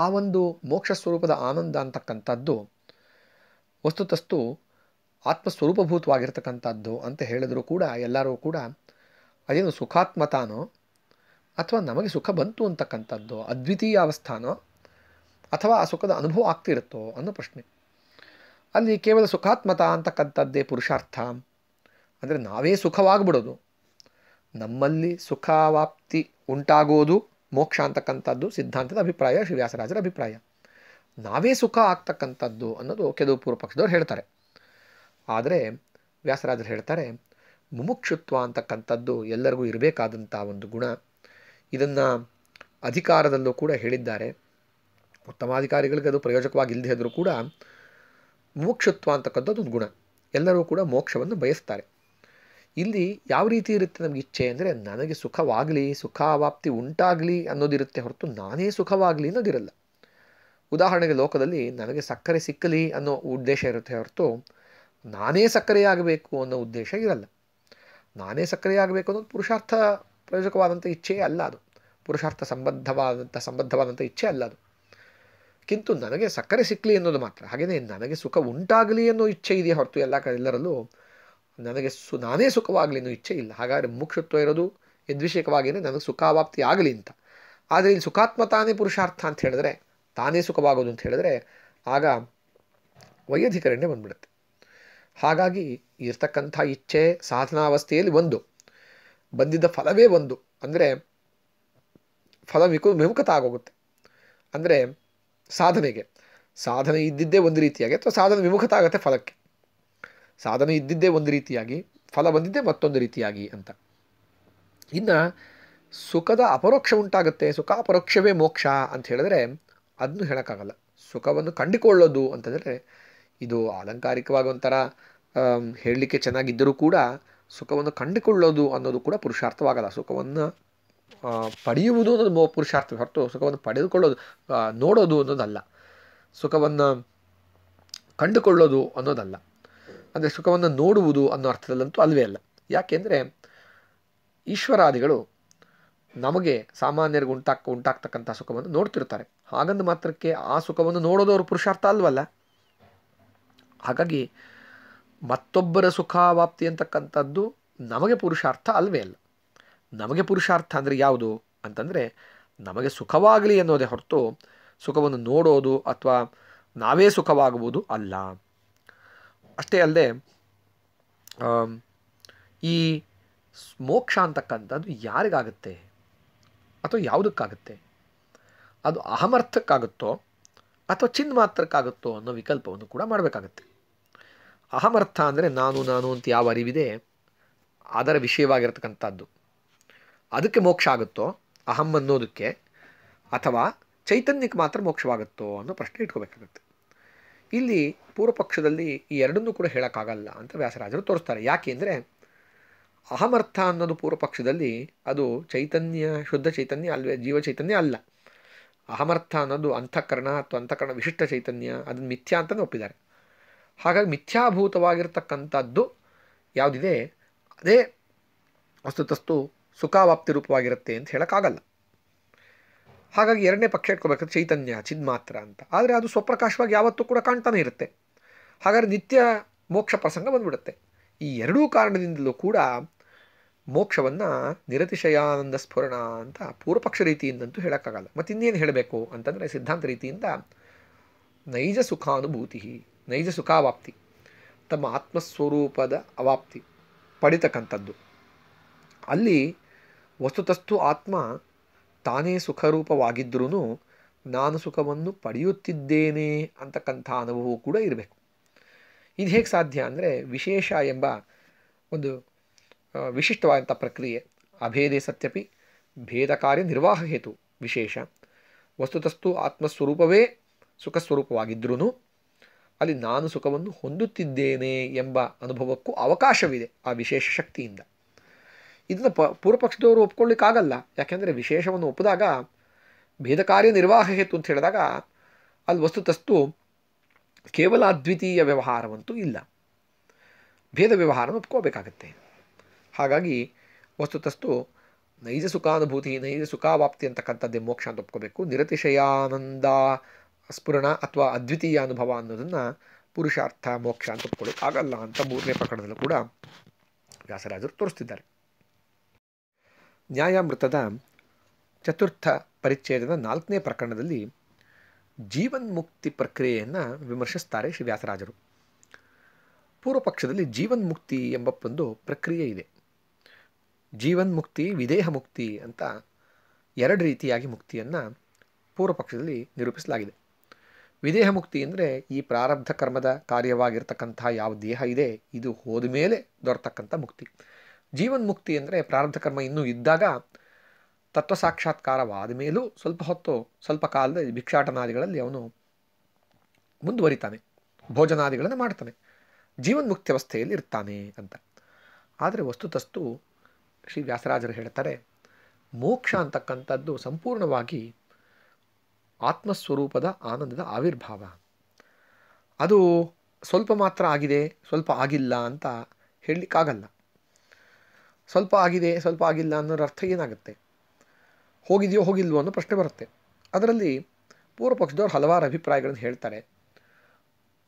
ಆ ಒಂದು ಮೋಕ್ಷ ಸ್ವರೂಪದ ಆನಂದ ಅಂತಕ್ಕಂಥದ್ದು ವಸ್ತುತಸ್ತು ಆತ್ಮಸ್ವರೂಪಭೂತವಾಗಿರ್ತಕ್ಕಂಥದ್ದು ಅಂತ ಹೇಳಿದರೂ ಕೂಡ ಎಲ್ಲರೂ ಕೂಡ ಅದೇನು ಸುಖಾತ್ಮತಾನೋ ಅಥವಾ ನಮಗೆ ಸುಖ ಬಂತು ಅಂತಕ್ಕಂಥದ್ದು ಅದ್ವಿತೀಯ ಅವಸ್ಥಾನೋ ಅಥವಾ ಆ ಸುಖದ ಅನುಭವ ಆಗ್ತಿರುತ್ತೋ ಅನ್ನೋ ಪ್ರಶ್ನೆ ಅಲ್ಲಿ ಕೇವಲ ಸುಖಾತ್ಮತ ಅಂತಕ್ಕಂಥದ್ದೇ ಪುರುಷಾರ್ಥ ಅಂದರೆ ನಾವೇ ಸುಖವಾಗ್ಬಿಡೋದು ನಮ್ಮಲ್ಲಿ ಸುಖಾವಾಪ್ತಿ ಉಂಟಾಗೋದು ಮೋಕ್ಷ ಅಂತಕ್ಕಂಥದ್ದು ಸಿದ್ಧಾಂತದ ಅಭಿಪ್ರಾಯ ವ್ಯಾಸರಾಜರ ಅಭಿಪ್ರಾಯ ನಾವೇ ಸುಖ ಆಗ್ತಕ್ಕಂಥದ್ದು ಅನ್ನೋದು ಕೆಲವು ಪೂರ್ವ ಪಕ್ಷದವ್ರು ಹೇಳ್ತಾರೆ ಆದರೆ ವ್ಯಾಸರಾಜರು ಹೇಳ್ತಾರೆ ಮುಮುಕ್ಷುತ್ವ ಅಂತಕ್ಕಂಥದ್ದು ಎಲ್ಲರಿಗೂ ಇರಬೇಕಾದಂಥ ಒಂದು ಗುಣ ಇದನ್ನು ಅಧಿಕಾರದಲ್ಲೂ ಕೂಡ ಹೇಳಿದ್ದಾರೆ ಉತ್ತಮಾಧಿಕಾರಿಗಳಿಗೆ ಅದು ಇಲ್ಲದೇ ಇದ್ದರೂ ಕೂಡ ಮುಮುಕ್ಷುತ್ವ ಅಂತಕ್ಕಂಥದ್ದು ಒಂದು ಗುಣ ಎಲ್ಲರೂ ಕೂಡ ಮೋಕ್ಷವನ್ನು ಬಯಸ್ತಾರೆ ಇಲ್ಲಿ ಯಾವ ರೀತಿ ಇರುತ್ತೆ ನಮಗೆ ಇಚ್ಛೆ ಅಂದರೆ ನನಗೆ ಸುಖವಾಗಲಿ ಸುಖಾವಾಪ್ತಿ ಉಂಟಾಗಲಿ ಅನ್ನೋದಿರುತ್ತೆ ಹೊರತು ನಾನೇ ಸುಖವಾಗಲಿ ಅನ್ನೋದಿರಲ್ಲ ಉದಾಹರಣೆಗೆ ಲೋಕದಲ್ಲಿ ನನಗೆ ಸಕ್ಕರೆ ಸಿಕ್ಕಲಿ ಅನ್ನೋ ಉದ್ದೇಶ ಇರುತ್ತೆ ಹೊರತು ನಾನೇ ಸಕ್ಕರೆಯಾಗಬೇಕು ಅನ್ನೋ ಉದ್ದೇಶ ಇರಲ್ಲ ನಾನೇ ಸಕ್ಕರೆಯಾಗಬೇಕು ಅನ್ನೋದು ಪುರುಷಾರ್ಥ ಪ್ರಯೋಜಕವಾದಂಥ ಇಚ್ಛೆ ಅಲ್ಲ ಅದು ಪುರುಷಾರ್ಥ ಸಂಬದ್ಧವಾದಂಥ ಸಂಬದ್ಧವಾದಂಥ ಇಚ್ಛೆ ಅಲ್ಲ ಅದು ಕಿಂತು ನನಗೆ ಸಕ್ಕರೆ ಸಿಕ್ಕಲಿ ಅನ್ನೋದು ಮಾತ್ರ ಹಾಗೆಯೇ ನನಗೆ ಸುಖ ಉಂಟಾಗಲಿ ಅನ್ನೋ ಇಚ್ಛೆ ಇದೆಯಾ ಹೊರತು ಎಲ್ಲ ಕಡೆ ಎಲ್ಲರಲ್ಲೂ ನನಗೆ ಸು ನಾನೇ ಸುಖವಾಗಲಿನೂ ಇಚ್ಛೆ ಇಲ್ಲ ಹಾಗಾದರೆ ಮುಖ್ಯತ್ವ ಇರೋದು ಯದ್ವಿಷಯಕವಾಗಿಯೇ ನನಗೆ ಸುಖಾವಾಪ್ತಿ ಆಗಲಿ ಅಂತ ಆದರೆ ಇಲ್ಲಿ ಸುಖಾತ್ಮ ತಾನೇ ಪುರುಷಾರ್ಥ ಅಂತ ಹೇಳಿದ್ರೆ ತಾನೇ ಸುಖವಾಗೋದು ಅಂತ ಹೇಳಿದ್ರೆ ಆಗ ವೈಯಧಿಕರಣ್ಯ ಬಂದ್ಬಿಡುತ್ತೆ ಹಾಗಾಗಿ ಇರ್ತಕ್ಕಂಥ ಇಚ್ಛೆ ಸಾಧನಾವಸ್ಥೆಯಲ್ಲಿ ಒಂದು ಬಂದಿದ್ದ ಫಲವೇ ಒಂದು ಅಂದರೆ ಫಲ ವಿಕು ವಿಮುಖತ ಆಗೋಗುತ್ತೆ ಅಂದರೆ ಸಾಧನೆಗೆ ಸಾಧನೆ ಇದ್ದಿದ್ದೇ ಒಂದು ರೀತಿಯಾಗಿ ಅಥವಾ ಸಾಧನೆ ವಿಮುಖತ ಆಗುತ್ತೆ ಫಲಕ್ಕೆ ಸಾಧನೆ ಇದ್ದಿದ್ದೇ ಒಂದು ರೀತಿಯಾಗಿ ಫಲ ಬಂದಿದ್ದೇ ಮತ್ತೊಂದು ರೀತಿಯಾಗಿ ಅಂತ ಇನ್ನು ಸುಖದ ಅಪರೋಕ್ಷ ಉಂಟಾಗುತ್ತೆ ಸುಖ ಅಪರೋಕ್ಷವೇ ಮೋಕ್ಷ ಅಂತ ಹೇಳಿದ್ರೆ ಅದನ್ನು ಹೇಳೋಕ್ಕಾಗಲ್ಲ ಸುಖವನ್ನು ಕಂಡುಕೊಳ್ಳೋದು ಅಂತಂದರೆ ಇದು ಆಲಂಕಾರಿಕವಾಗಿ ಒಂಥರ ಹೇಳಲಿಕ್ಕೆ ಚೆನ್ನಾಗಿದ್ದರೂ ಕೂಡ ಸುಖವನ್ನು ಕಂಡುಕೊಳ್ಳೋದು ಅನ್ನೋದು ಕೂಡ ಪುರುಷಾರ್ಥವಾಗಲ್ಲ ಸುಖವನ್ನು ಪಡೆಯುವುದು ಅನ್ನೋದು ಪುರುಷಾರ್ಥ ಹೊರತು ಸುಖವನ್ನು ಪಡೆದುಕೊಳ್ಳೋದು ನೋಡೋದು ಅನ್ನೋದಲ್ಲ ಸುಖವನ್ನು ಕಂಡುಕೊಳ್ಳೋದು ಅನ್ನೋದಲ್ಲ ಅಂದರೆ ಸುಖವನ್ನು ನೋಡುವುದು ಅನ್ನೋ ಅರ್ಥದಲ್ಲಂತೂ ಅಲ್ವೇ ಅಲ್ಲ ಯಾಕೆಂದರೆ ಈಶ್ವರಾದಿಗಳು ನಮಗೆ ಸಾಮಾನ್ಯರಿಗೆ ಉಂಟಾಗ ಉಂಟಾಗ್ತಕ್ಕಂಥ ಸುಖವನ್ನು ನೋಡ್ತಿರ್ತಾರೆ ಹಾಗಂದು ಮಾತ್ರಕ್ಕೆ ಆ ಸುಖವನ್ನು ನೋಡೋದು ಅವರು ಪುರುಷಾರ್ಥ ಅಲ್ವಲ್ಲ ಹಾಗಾಗಿ ಮತ್ತೊಬ್ಬರ ವ್ಯಾಪ್ತಿ ಅಂತಕ್ಕಂಥದ್ದು ನಮಗೆ ಪುರುಷಾರ್ಥ ಅಲ್ವೇ ಅಲ್ಲ ನಮಗೆ ಪುರುಷಾರ್ಥ ಅಂದರೆ ಯಾವುದು ಅಂತಂದರೆ ನಮಗೆ ಸುಖವಾಗಲಿ ಅನ್ನೋದೇ ಹೊರತು ಸುಖವನ್ನು ನೋಡೋದು ಅಥವಾ ನಾವೇ ಸುಖವಾಗುವುದು ಅಲ್ಲ ಅಷ್ಟೇ ಅಲ್ಲದೆ ಈ ಮೋಕ್ಷ ಅಂತಕ್ಕಂಥದ್ದು ಯಾರಿಗಾಗುತ್ತೆ ಅಥವಾ ಯಾವುದಕ್ಕಾಗುತ್ತೆ ಅದು ಅಹಮರ್ಥಕ್ಕಾಗುತ್ತೋ ಅಥವಾ ಚಿನ್ ಮಾತ್ರಕ್ಕಾಗುತ್ತೋ ಅನ್ನೋ ವಿಕಲ್ಪವನ್ನು ಕೂಡ ಮಾಡಬೇಕಾಗತ್ತೆ ಅಹಮರ್ಥ ಅಂದರೆ ನಾನು ನಾನು ಅಂತ ಯಾವ ಅರಿವಿದೆ ಅದರ ವಿಷಯವಾಗಿರತಕ್ಕಂಥದ್ದು ಅದಕ್ಕೆ ಮೋಕ್ಷ ಆಗುತ್ತೋ ಅಹಂ ಅನ್ನೋದಕ್ಕೆ ಅಥವಾ ಚೈತನ್ಯಕ್ಕೆ ಮಾತ್ರ ಮೋಕ್ಷವಾಗುತ್ತೋ ಅನ್ನೋ ಪ್ರಶ್ನೆ ಇಟ್ಕೋಬೇಕಾಗುತ್ತೆ ಇಲ್ಲಿ ಪೂರ್ವಪಕ್ಷದಲ್ಲಿ ಈ ಎರಡನ್ನೂ ಕೂಡ ಹೇಳೋಕ್ಕಾಗಲ್ಲ ಅಂತ ವ್ಯಾಸರಾಜರು ತೋರಿಸ್ತಾರೆ ಅಂದರೆ ಅಹಮರ್ಥ ಅನ್ನೋದು ಪಕ್ಷದಲ್ಲಿ ಅದು ಚೈತನ್ಯ ಶುದ್ಧ ಚೈತನ್ಯ ಅಲ್ವೇ ಜೀವ ಚೈತನ್ಯ ಅಲ್ಲ ಅಹಮರ್ಥ ಅನ್ನೋದು ಅಂತಃಕರಣ ಅಥವಾ ಅಂತಃಕರಣ ವಿಶಿಷ್ಟ ಚೈತನ್ಯ ಅದನ್ನು ಮಿಥ್ಯಾ ಅಂತಲೇ ಒಪ್ಪಿದ್ದಾರೆ ಹಾಗಾಗಿ ಮಿಥ್ಯಾಭೂತವಾಗಿರ್ತಕ್ಕಂಥದ್ದು ಯಾವುದಿದೆ ಅದೇ ವಸ್ತುತಸ್ತು ಸುಖಾವಾಪ್ತಿ ರೂಪವಾಗಿರುತ್ತೆ ಅಂತ ಹೇಳೋಕ್ಕಾಗಲ್ಲ ಹಾಗಾಗಿ ಎರಡನೇ ಪಕ್ಷ ಇಟ್ಕೋಬೇಕು ಚೈತನ್ಯ ಮಾತ್ರ ಅಂತ ಆದರೆ ಅದು ಸ್ವಪ್ರಕಾಶವಾಗಿ ಯಾವತ್ತೂ ಕೂಡ ಕಾಣ್ತಾನೆ ಇರುತ್ತೆ ಹಾಗಾದ್ರೆ ನಿತ್ಯ ಮೋಕ್ಷ ಪ್ರಸಂಗ ಬಂದ್ಬಿಡುತ್ತೆ ಈ ಎರಡೂ ಕಾರಣದಿಂದಲೂ ಕೂಡ ಮೋಕ್ಷವನ್ನು ನಿರತಿಶಯಾನಂದ ಸ್ಫುರಣ ಅಂತ ಪೂರ್ವಪಕ್ಷ ರೀತಿಯಿಂದಂತೂ ಹೇಳೋಕ್ಕಾಗಲ್ಲ ಮತ್ತು ಇನ್ನೇನು ಹೇಳಬೇಕು ಅಂತಂದರೆ ಸಿದ್ಧಾಂತ ರೀತಿಯಿಂದ ನೈಜ ಸುಖಾನುಭೂತಿ ನೈಜ ಸುಖಾವಾಪ್ತಿ ತಮ್ಮ ಆತ್ಮಸ್ವರೂಪದ ಅವಾಪ್ತಿ ಪಡಿತಕ್ಕಂಥದ್ದು ಅಲ್ಲಿ ವಸ್ತುತಸ್ತು ಆತ್ಮ ತಾನೇ ಸುಖರೂಪವಾಗಿದ್ದರೂ ನಾನು ಸುಖವನ್ನು ಪಡೆಯುತ್ತಿದ್ದೇನೆ ಅಂತಕ್ಕಂಥ ಅನುಭವವು ಕೂಡ ಇರಬೇಕು ಇದು ಹೇಗೆ ಸಾಧ್ಯ ಅಂದರೆ ವಿಶೇಷ ಎಂಬ ಒಂದು ವಿಶಿಷ್ಟವಾದಂಥ ಪ್ರಕ್ರಿಯೆ ಅಭೇದೆ ಸತ್ಯಪಿ ಭೇದ ಕಾರ್ಯ ನಿರ್ವಾಹ ಹೇತು ವಿಶೇಷ ವಸ್ತುತಸ್ತು ಆತ್ಮಸ್ವರೂಪವೇ ಸ್ವರೂಪವಾಗಿದ್ರೂ ಅಲ್ಲಿ ನಾನು ಸುಖವನ್ನು ಹೊಂದುತ್ತಿದ್ದೇನೆ ಎಂಬ ಅನುಭವಕ್ಕೂ ಅವಕಾಶವಿದೆ ಆ ವಿಶೇಷ ಶಕ್ತಿಯಿಂದ ಇದನ್ನು ಪ ಪಕ್ಷದವರು ಒಪ್ಕೊಳ್ಳಿಕ್ಕಾಗಲ್ಲ ಯಾಕೆಂದರೆ ವಿಶೇಷವನ್ನು ಒಪ್ಪಿದಾಗ ಭೇದ ಕಾರ್ಯ ನಿರ್ವಾಹ ಹೇತು ಅಂತ ಹೇಳಿದಾಗ ಅಲ್ಲಿ ವಸ್ತುತಸ್ತು ಕೇವಲ ಅದ್ವಿತೀಯ ವ್ಯವಹಾರವಂತೂ ಇಲ್ಲ ಭೇದ ವ್ಯವಹಾರವನ್ನು ಒಪ್ಕೋಬೇಕಾಗತ್ತೆ ಹಾಗಾಗಿ ವಸ್ತುತಸ್ತು ನೈಜ ಸುಖಾನುಭೂತಿ ನೈಜ ಸುಖಾವಾಪ್ತಿ ಅಂತಕ್ಕಂಥದ್ದೇ ಮೋಕ್ಷ ಅಂತ ಒಪ್ಕೋಬೇಕು ನಿರತಿಶಯಾನಂದ ಸ್ಫುರಣ ಅಥವಾ ಅದ್ವಿತೀಯ ಅನುಭವ ಅನ್ನೋದನ್ನು ಪುರುಷಾರ್ಥ ಮೋಕ್ಷ ಅಂತ ಒಪ್ಕೊಳ್ಳೋಕ್ಕಾಗಲ್ಲ ಅಂತ ಮೂರನೇ ಪ್ರಕರಣದಲ್ಲೂ ಕೂಡ ವ್ಯಾಸರಾಜರು ತೋರಿಸ್ತಿದ್ದಾರೆ ನ್ಯಾಯಾಮೃತದ ಚತುರ್ಥ ಪರಿಚ್ಛೇದದ ನಾಲ್ಕನೇ ಪ್ರಕರಣದಲ್ಲಿ ಜೀವನ್ಮುಕ್ತಿ ಪ್ರಕ್ರಿಯೆಯನ್ನು ವಿಮರ್ಶಿಸ್ತಾರೆ ಶ್ರೀ ವ್ಯಾಸರಾಜರು ಪೂರ್ವ ಪಕ್ಷದಲ್ಲಿ ಜೀವನ್ಮುಕ್ತಿ ಎಂಬ ಒಂದು ಪ್ರಕ್ರಿಯೆ ಇದೆ ಜೀವನ್ಮುಕ್ತಿ ವಿದೇಹ ಮುಕ್ತಿ ಅಂತ ಎರಡು ರೀತಿಯಾಗಿ ಮುಕ್ತಿಯನ್ನು ಪೂರ್ವ ಪಕ್ಷದಲ್ಲಿ ನಿರೂಪಿಸಲಾಗಿದೆ ವಿದೇಹ ಮುಕ್ತಿ ಅಂದರೆ ಈ ಪ್ರಾರಬ್ಧ ಕರ್ಮದ ಕಾರ್ಯವಾಗಿರ್ತಕ್ಕಂತಹ ಯಾವ ದೇಹ ಇದೆ ಇದು ಹೋದ ಮೇಲೆ ದೊರತಕ್ಕಂಥ ಮುಕ್ತಿ ಜೀವನ್ಮುಕ್ತಿ ಅಂದರೆ ಪ್ರಾರಬ್ಧ ಕರ್ಮ ಇನ್ನೂ ಇದ್ದಾಗ ತತ್ವ ಸಾಕ್ಷಾತ್ಕಾರವಾದ ಮೇಲೂ ಸ್ವಲ್ಪ ಹೊತ್ತು ಸ್ವಲ್ಪ ಕಾಲದ ಭಿಕ್ಷಾಟನಾದಿಗಳಲ್ಲಿ ಅವನು ಮುಂದುವರಿತಾನೆ ಭೋಜನಾದಿಗಳನ್ನು ಮಾಡ್ತಾನೆ ಜೀವನ್ಮುಕ್ತಿ ಅವಸ್ಥೆಯಲ್ಲಿ ಇರ್ತಾನೆ ಅಂತ ಆದರೆ ವಸ್ತುತಸ್ತು ಶ್ರೀ ವ್ಯಾಸರಾಜರು ಹೇಳ್ತಾರೆ ಮೋಕ್ಷ ಅಂತಕ್ಕಂಥದ್ದು ಸಂಪೂರ್ಣವಾಗಿ ಆತ್ಮಸ್ವರೂಪದ ಆನಂದದ ಆವಿರ್ಭಾವ ಅದು ಸ್ವಲ್ಪ ಮಾತ್ರ ಆಗಿದೆ ಸ್ವಲ್ಪ ಆಗಿಲ್ಲ ಅಂತ ಹೇಳಲಿಕ್ಕಾಗಲ್ಲ ಸ್ವಲ್ಪ ಆಗಿದೆ ಸ್ವಲ್ಪ ಆಗಿಲ್ಲ ಅನ್ನೋ ಅರ್ಥ ಏನಾಗುತ್ತೆ ಹೋಗಿದೆಯೋ ಹೋಗಿಲ್ವೋ ಅನ್ನೋ ಪ್ರಶ್ನೆ ಬರುತ್ತೆ ಅದರಲ್ಲಿ ಪೂರ್ವ ಪಕ್ಷದವ್ರು ಹಲವಾರು ಅಭಿಪ್ರಾಯಗಳನ್ನು ಹೇಳ್ತಾರೆ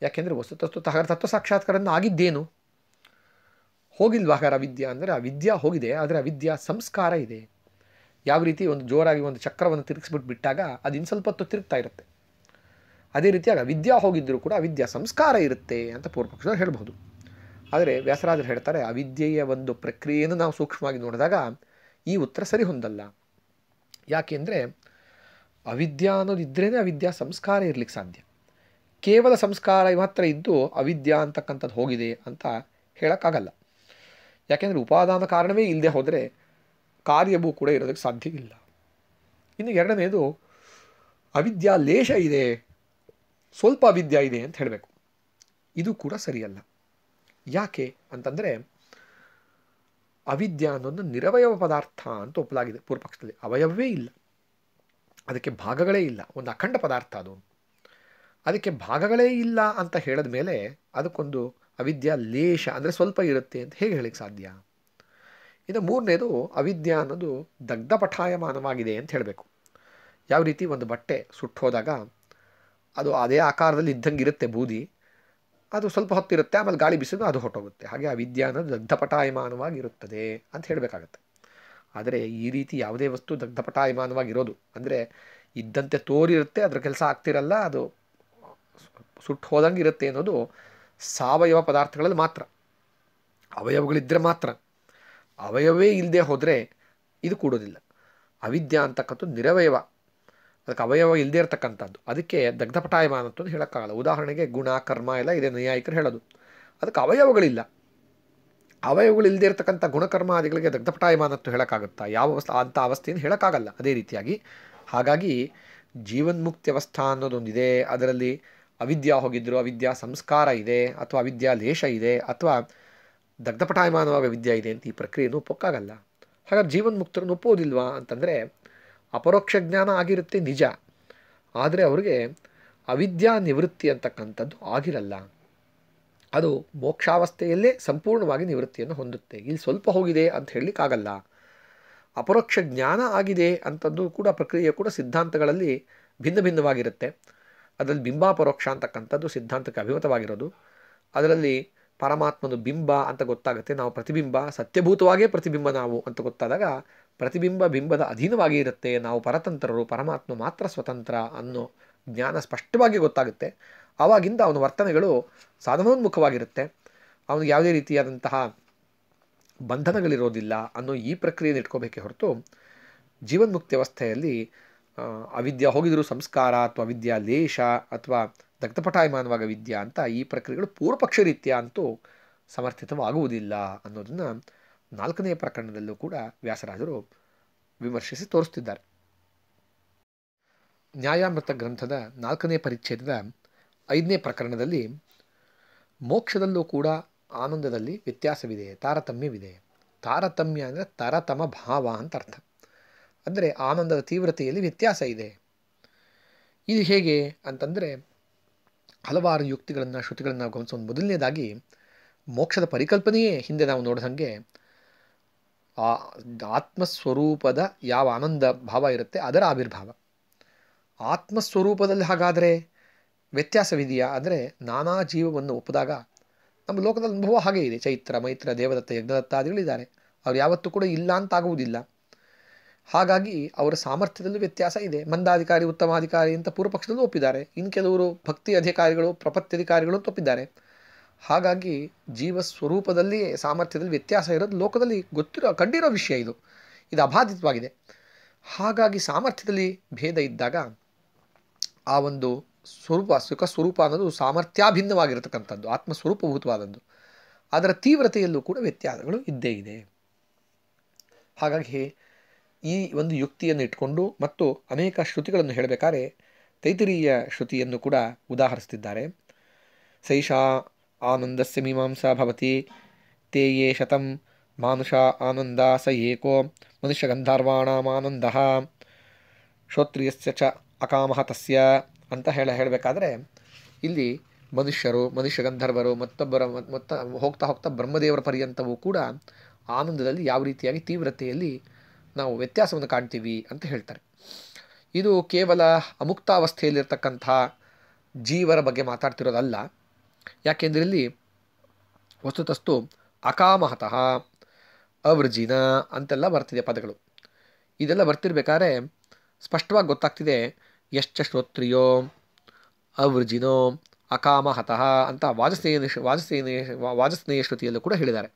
ಯಾಕೆಂದರೆ ವಸ್ತು ತತ್ವ ಸಾಕ್ಷಾತ್ಕಾರನ ಆಗಿದ್ದೇನು ಹೋಗಿಲ್ವಾ ಹಾಗಾದ್ರೆ ವಿದ್ಯಾ ಅಂದರೆ ಆ ವಿದ್ಯಾ ಹೋಗಿದೆ ಆದರೆ ಆ ವಿದ್ಯಾ ಸಂಸ್ಕಾರ ಇದೆ ಯಾವ ರೀತಿ ಒಂದು ಜೋರಾಗಿ ಒಂದು ಚಕ್ರವನ್ನು ತಿರುಗಿಸ್ಬಿಟ್ಟು ಬಿಟ್ಟಾಗ ಅದು ಇನ್ನು ಸ್ವಲ್ಪ ಹೊತ್ತು ತಿರುಗ್ತಾ ಇರುತ್ತೆ ಅದೇ ರೀತಿಯಾಗಿ ವಿದ್ಯಾ ಹೋಗಿದ್ದರೂ ಕೂಡ ವಿದ್ಯಾ ಸಂಸ್ಕಾರ ಇರುತ್ತೆ ಅಂತ ಪೂರ್ವಪಕ್ಷದವ್ರು ಹೇಳ್ಬೋದು ಆದರೆ ವ್ಯಾಸರಾಜರು ಹೇಳ್ತಾರೆ ಅವಿದ್ಯೆಯ ಒಂದು ಪ್ರಕ್ರಿಯೆಯನ್ನು ನಾವು ಸೂಕ್ಷ್ಮವಾಗಿ ನೋಡಿದಾಗ ಈ ಉತ್ತರ ಸರಿ ಹೊಂದಲ್ಲ ಯಾಕೆಂದರೆ ಅವಿದ್ಯಾ ಅನ್ನೋದು ಅವಿದ್ಯಾ ಸಂಸ್ಕಾರ ಇರಲಿಕ್ಕೆ ಸಾಧ್ಯ ಕೇವಲ ಸಂಸ್ಕಾರ ಮಾತ್ರ ಇದ್ದು ಅವಿದ್ಯಾ ಅಂತಕ್ಕಂಥದ್ದು ಹೋಗಿದೆ ಅಂತ ಹೇಳೋಕ್ಕಾಗಲ್ಲ ಯಾಕೆಂದರೆ ಉಪಾದಾನ ಕಾರಣವೇ ಇಲ್ಲದೆ ಹೋದರೆ ಕಾರ್ಯವೂ ಕೂಡ ಇರೋದಕ್ಕೆ ಸಾಧ್ಯ ಇಲ್ಲ ಇನ್ನು ಎರಡನೇದು ಅವಿದ್ಯಾ ಲೇಷ ಇದೆ ಸ್ವಲ್ಪ ಅವಿದ್ಯಾ ಇದೆ ಅಂತ ಹೇಳಬೇಕು ಇದು ಕೂಡ ಸರಿಯಲ್ಲ ಯಾಕೆ ಅಂತಂದರೆ ಅವಿದ್ಯ ಅನ್ನೋದು ನಿರವಯವ ಪದಾರ್ಥ ಅಂತ ಒಪ್ಪಲಾಗಿದೆ ಪೂರ್ವ ಪಕ್ಷದಲ್ಲಿ ಅವಯವವೇ ಇಲ್ಲ ಅದಕ್ಕೆ ಭಾಗಗಳೇ ಇಲ್ಲ ಒಂದು ಅಖಂಡ ಪದಾರ್ಥ ಅದು ಅದಕ್ಕೆ ಭಾಗಗಳೇ ಇಲ್ಲ ಅಂತ ಹೇಳಿದ ಮೇಲೆ ಅದಕ್ಕೊಂದು ಅವಿದ್ಯ ಲೇಷ ಅಂದರೆ ಸ್ವಲ್ಪ ಇರುತ್ತೆ ಅಂತ ಹೇಗೆ ಹೇಳಕ್ಕೆ ಸಾಧ್ಯ ಇನ್ನು ಮೂರನೇದು ಅವಿದ್ಯ ಅನ್ನೋದು ದಗ್ಧ ಪಠಾಯಮಾನವಾಗಿದೆ ಅಂತ ಹೇಳಬೇಕು ಯಾವ ರೀತಿ ಒಂದು ಬಟ್ಟೆ ಹೋದಾಗ ಅದು ಅದೇ ಆಕಾರದಲ್ಲಿ ಇದ್ದಂಗೆ ಇರುತ್ತೆ ಬೂದಿ ಅದು ಸ್ವಲ್ಪ ಹೊತ್ತಿರುತ್ತೆ ಆಮೇಲೆ ಗಾಳಿ ಬಿಸಿದು ಅದು ಹೊಟ್ಟೋಗುತ್ತೆ ಹಾಗೆ ಆ ವಿದ್ಯೆ ಅನ್ನೋದು ದಗ್ಧಪಟಾಯಮಾನವಾಗಿರುತ್ತದೆ ಅಂತ ಹೇಳಬೇಕಾಗತ್ತೆ ಆದರೆ ಈ ರೀತಿ ಯಾವುದೇ ವಸ್ತು ದಗ್ಧಪಟಾಯಮಾನವಾಗಿರೋದು ಅಂದರೆ ಇದ್ದಂತೆ ತೋರಿರುತ್ತೆ ಅದರ ಕೆಲಸ ಆಗ್ತಿರಲ್ಲ ಅದು ಸುಟ್ಟು ಹೋದಂಗೆ ಇರುತ್ತೆ ಅನ್ನೋದು ಸಾವಯವ ಪದಾರ್ಥಗಳಲ್ಲಿ ಮಾತ್ರ ಅವಯವಗಳಿದ್ದರೆ ಮಾತ್ರ ಅವಯವೇ ಇಲ್ಲದೆ ಹೋದರೆ ಇದು ಕೂಡೋದಿಲ್ಲ ಅವಿದ್ಯ ಅಂತಕ್ಕಂಥದ್ದು ನಿರವಯವ ಅದಕ್ಕೆ ಅವಯವ ಇಲ್ಲದೇ ಇರತಕ್ಕಂಥದ್ದು ಅದಕ್ಕೆ ದಗ್ಧಪಟಾಯಮಾನ ಅಂತ ಹೇಳೋಕ್ಕಾಗಲ್ಲ ಉದಾಹರಣೆಗೆ ಗುಣ ಕರ್ಮ ಎಲ್ಲ ಇದೆ ನೈಯಾಯಿಕರು ಹೇಳೋದು ಅದಕ್ಕೆ ಅವಯವಗಳಿಲ್ಲ ಅವಯವಗಳು ಇಲ್ಲದೇ ಇರತಕ್ಕಂಥ ಗುಣಕರ್ಮಾದಿಗಳಿಗೆ ದಗ್ಧಪಟಾಯಮಾನ ಅಂತ ಹೇಳೋಕ್ಕಾಗುತ್ತಾ ಯಾವ ಅವಸ್ಥ ಅಂಥ ಅವಸ್ಥೆಯನ್ನು ಹೇಳೋಕ್ಕಾಗಲ್ಲ ಅದೇ ರೀತಿಯಾಗಿ ಹಾಗಾಗಿ ಜೀವನ್ಮುಕ್ತಿ ಅವಸ್ಥಾ ಅನ್ನೋದೊಂದಿದೆ ಅದರಲ್ಲಿ ಅವಿದ್ಯಾ ಹೋಗಿದ್ದರು ಅವಿದ್ಯಾ ಸಂಸ್ಕಾರ ಇದೆ ಅಥವಾ ಅವಿದ್ಯಾ ಲೇಷ ಇದೆ ಅಥವಾ ದಗ್ಧಪಟಾಯಮಾನವಾಗ ವಿದ್ಯೆ ಇದೆ ಅಂತ ಈ ಪ್ರಕ್ರಿಯೆಯನ್ನು ಒಪ್ಪೋಕ್ಕಾಗಲ್ಲ ಹಾಗಾಗಿ ಜೀವನ್ಮುಕ್ತರನ್ನು ಒಪ್ಪೋದಿಲ್ವಾ ಅಂತಂದರೆ ಅಪರೋಕ್ಷ ಜ್ಞಾನ ಆಗಿರುತ್ತೆ ನಿಜ ಆದರೆ ಅವ್ರಿಗೆ ಅವಿದ್ಯಾ ನಿವೃತ್ತಿ ಅಂತಕ್ಕಂಥದ್ದು ಆಗಿರಲ್ಲ ಅದು ಮೋಕ್ಷಾವಸ್ಥೆಯಲ್ಲೇ ಸಂಪೂರ್ಣವಾಗಿ ನಿವೃತ್ತಿಯನ್ನು ಹೊಂದುತ್ತೆ ಇಲ್ಲಿ ಸ್ವಲ್ಪ ಹೋಗಿದೆ ಅಂತ ಹೇಳಲಿಕ್ಕಾಗಲ್ಲ ಅಪರೋಕ್ಷ ಜ್ಞಾನ ಆಗಿದೆ ಅಂತದ್ದು ಕೂಡ ಪ್ರಕ್ರಿಯೆ ಕೂಡ ಸಿದ್ಧಾಂತಗಳಲ್ಲಿ ಭಿನ್ನ ಭಿನ್ನವಾಗಿರುತ್ತೆ ಅದರಲ್ಲಿ ಬಿಂಬಾಪರೋಕ್ಷ ಅಂತಕ್ಕಂಥದ್ದು ಸಿದ್ಧಾಂತಕ್ಕೆ ಅಭಿಮತವಾಗಿರೋದು ಅದರಲ್ಲಿ ಪರಮಾತ್ಮನು ಬಿಂಬ ಅಂತ ಗೊತ್ತಾಗುತ್ತೆ ನಾವು ಪ್ರತಿಬಿಂಬ ಸತ್ಯಭೂತವಾಗೇ ಪ್ರತಿಬಿಂಬ ನಾವು ಅಂತ ಗೊತ್ತಾದಾಗ ಪ್ರತಿಬಿಂಬ ಬಿಂಬದ ಅಧೀನವಾಗಿ ಇರುತ್ತೆ ನಾವು ಪರತಂತ್ರರು ಪರಮಾತ್ಮ ಮಾತ್ರ ಸ್ವತಂತ್ರ ಅನ್ನೋ ಜ್ಞಾನ ಸ್ಪಷ್ಟವಾಗಿ ಗೊತ್ತಾಗುತ್ತೆ ಆವಾಗಿಂದ ಅವನ ವರ್ತನೆಗಳು ಸಾಧನೋನ್ಮುಖವಾಗಿರುತ್ತೆ ಅವನಿಗೆ ಯಾವುದೇ ರೀತಿಯಾದಂತಹ ಬಂಧನಗಳಿರೋದಿಲ್ಲ ಅನ್ನೋ ಈ ಪ್ರಕ್ರಿಯೆಯನ್ನು ಇಟ್ಕೋಬೇಕೆ ಹೊರತು ಜೀವನ್ಮುಕ್ತಿ ವ್ಯವಸ್ಥೆಯಲ್ಲಿ ಅವಿದ್ಯಾ ಹೋಗಿದರೂ ಸಂಸ್ಕಾರ ಅಥವಾ ವಿದ್ಯಾ ಲೇಷ ಅಥವಾ ದಗ್ಧಪಟಾಯಮಾನವಾಗ ವಿದ್ಯಾ ಅಂತ ಈ ಪ್ರಕ್ರಿಯೆಗಳು ಪೂರ್ವಪಕ್ಷ ರೀತಿಯ ಅಂತೂ ಸಮರ್ಥಿತವಾಗುವುದಿಲ್ಲ ಅನ್ನೋದನ್ನು ನಾಲ್ಕನೇ ಪ್ರಕರಣದಲ್ಲೂ ಕೂಡ ವ್ಯಾಸರಾಜರು ವಿಮರ್ಶಿಸಿ ತೋರಿಸುತ್ತಿದ್ದಾರೆ ನ್ಯಾಯಾಮೃತ ಗ್ರಂಥದ ನಾಲ್ಕನೇ ಪರಿಚ್ಛೇದದ ಐದನೇ ಪ್ರಕರಣದಲ್ಲಿ ಮೋಕ್ಷದಲ್ಲೂ ಕೂಡ ಆನಂದದಲ್ಲಿ ವ್ಯತ್ಯಾಸವಿದೆ ತಾರತಮ್ಯವಿದೆ ತಾರತಮ್ಯ ಅಂದರೆ ತರತಮ ಭಾವ ಅಂತ ಅರ್ಥ ಅಂದರೆ ಆನಂದದ ತೀವ್ರತೆಯಲ್ಲಿ ವ್ಯತ್ಯಾಸ ಇದೆ ಇದು ಹೇಗೆ ಅಂತಂದರೆ ಹಲವಾರು ಯುಕ್ತಿಗಳನ್ನು ಶ್ರುತಿಗಳನ್ನು ಗಮನಿಸೋದು ಮೊದಲನೇದಾಗಿ ಮೋಕ್ಷದ ಪರಿಕಲ್ಪನೆಯೇ ಹಿಂದೆ ನಾವು ನೋಡಿದಂಗೆ ಆ ಆತ್ಮಸ್ವರೂಪದ ಯಾವ ಆನಂದ ಭಾವ ಇರುತ್ತೆ ಅದರ ಆವಿರ್ಭಾವ ಆತ್ಮಸ್ವರೂಪದಲ್ಲಿ ಹಾಗಾದರೆ ವ್ಯತ್ಯಾಸವಿದೆಯಾ ಅಂದರೆ ನಾನಾ ಜೀವವನ್ನು ಒಪ್ಪಿದಾಗ ನಮ್ಮ ಲೋಕದ ಅನುಭವ ಹಾಗೆ ಇದೆ ಚೈತ್ರ ಮೈತ್ರ ದೇವದತ್ತ ಯಜ್ಞದತ್ತಾದಿಗಳಿದ್ದಾರೆ ಅವ್ರು ಯಾವತ್ತೂ ಕೂಡ ಇಲ್ಲ ಅಂತಾಗುವುದಿಲ್ಲ ಹಾಗಾಗಿ ಅವರ ಸಾಮರ್ಥ್ಯದಲ್ಲೂ ವ್ಯತ್ಯಾಸ ಇದೆ ಮಂದಾಧಿಕಾರಿ ಉತ್ತಮಾಧಿಕಾರಿ ಅಂತ ಪೂರ್ವ ಪಕ್ಷದಲ್ಲೂ ಒಪ್ಪಿದ್ದಾರೆ ಇನ್ನು ಕೆಲವರು ಭಕ್ತಿ ಅಧಿಕಾರಿಗಳು ಅಧಿಕಾರಿಗಳು ಅಂತ ಒಪ್ಪಿದ್ದಾರೆ ಹಾಗಾಗಿ ಜೀವ ಸ್ವರೂಪದಲ್ಲಿ ಸಾಮರ್ಥ್ಯದಲ್ಲಿ ವ್ಯತ್ಯಾಸ ಇರೋದು ಲೋಕದಲ್ಲಿ ಗೊತ್ತಿರೋ ಕಂಡಿರೋ ವಿಷಯ ಇದು ಇದು ಅಬಾಧಿತವಾಗಿದೆ ಹಾಗಾಗಿ ಸಾಮರ್ಥ್ಯದಲ್ಲಿ ಭೇದ ಇದ್ದಾಗ ಆ ಒಂದು ಸ್ವರೂಪ ಸುಖ ಸ್ವರೂಪ ಅನ್ನೋದು ಸಾಮರ್ಥ್ಯಾಭಿನ್ನವಾಗಿರತಕ್ಕಂಥದ್ದು ಆತ್ಮಸ್ವರೂಪಭೂತವಾದದ್ದು ಅದರ ತೀವ್ರತೆಯಲ್ಲೂ ಕೂಡ ವ್ಯತ್ಯಾಸಗಳು ಇದ್ದೇ ಇದೆ ಹಾಗಾಗಿ ಈ ಒಂದು ಯುಕ್ತಿಯನ್ನು ಇಟ್ಕೊಂಡು ಮತ್ತು ಅನೇಕ ಶ್ರುತಿಗಳನ್ನು ಹೇಳಬೇಕಾದ್ರೆ ತೈತಿರೀಯ ಶ್ರುತಿಯನ್ನು ಕೂಡ ಉದಾಹರಿಸ್ತಿದ್ದಾರೆ ಸೈಷಾ ಆನಂದಸ್ಯ ಮೀಮಾಂಸಾ ಭವತಿ ತೇಯೇ ಶತಂ ಮಾನುಷ ಆನಂದ ಸ ಏಕೋ ಮನುಷ್ಯ ಶ್ರೋತ್ರಿಯಸ್ಯ ಚ ಅಕಾಮಹ ತಸ್ಯ ಅಂತ ಹೇಳ ಹೇಳಬೇಕಾದ್ರೆ ಇಲ್ಲಿ ಮನುಷ್ಯರು ಮನುಷ್ಯ ಗಂಧರ್ವರು ಮತ್ತೊಬ್ಬರ ಮತ್ತ ಹೋಗ್ತಾ ಹೋಗ್ತಾ ಬ್ರಹ್ಮದೇವರ ಪರ್ಯಂತವೂ ಕೂಡ ಆನಂದದಲ್ಲಿ ಯಾವ ರೀತಿಯಾಗಿ ತೀವ್ರತೆಯಲ್ಲಿ ನಾವು ವ್ಯತ್ಯಾಸವನ್ನು ಕಾಣ್ತೀವಿ ಅಂತ ಹೇಳ್ತಾರೆ ಇದು ಕೇವಲ ಅಮುಕ್ತಾವಸ್ಥೆಯಲ್ಲಿರ್ತಕ್ಕಂಥ ಜೀವರ ಬಗ್ಗೆ ಮಾತಾಡ್ತಿರೋದಲ್ಲ ಯಾಕೆಂದರೆ ಇಲ್ಲಿ ವಸ್ತುತಸ್ತು ಅಕಾಮಹತಃ ಅವೃಜಿನ ಅಂತೆಲ್ಲ ಬರ್ತಿದೆ ಪದಗಳು ಇದೆಲ್ಲ ಬರ್ತಿರ್ಬೇಕಾದ್ರೆ ಸ್ಪಷ್ಟವಾಗಿ ಗೊತ್ತಾಗ್ತಿದೆ ಯಶ್ಚ ಶ್ರೋತ್ರಿಯೋ ಅವೃಜಿನೋ ಅಕಾಮಹತಃ ಅಂತ ವಾಜಸ್ನೇಯ ವಾಜಸ್ನೇಯ ವಾಜಸ್ನೇಯ ಶ್ರುತಿಯಲ್ಲೂ ಕೂಡ ಹೇಳಿದ್ದಾರೆ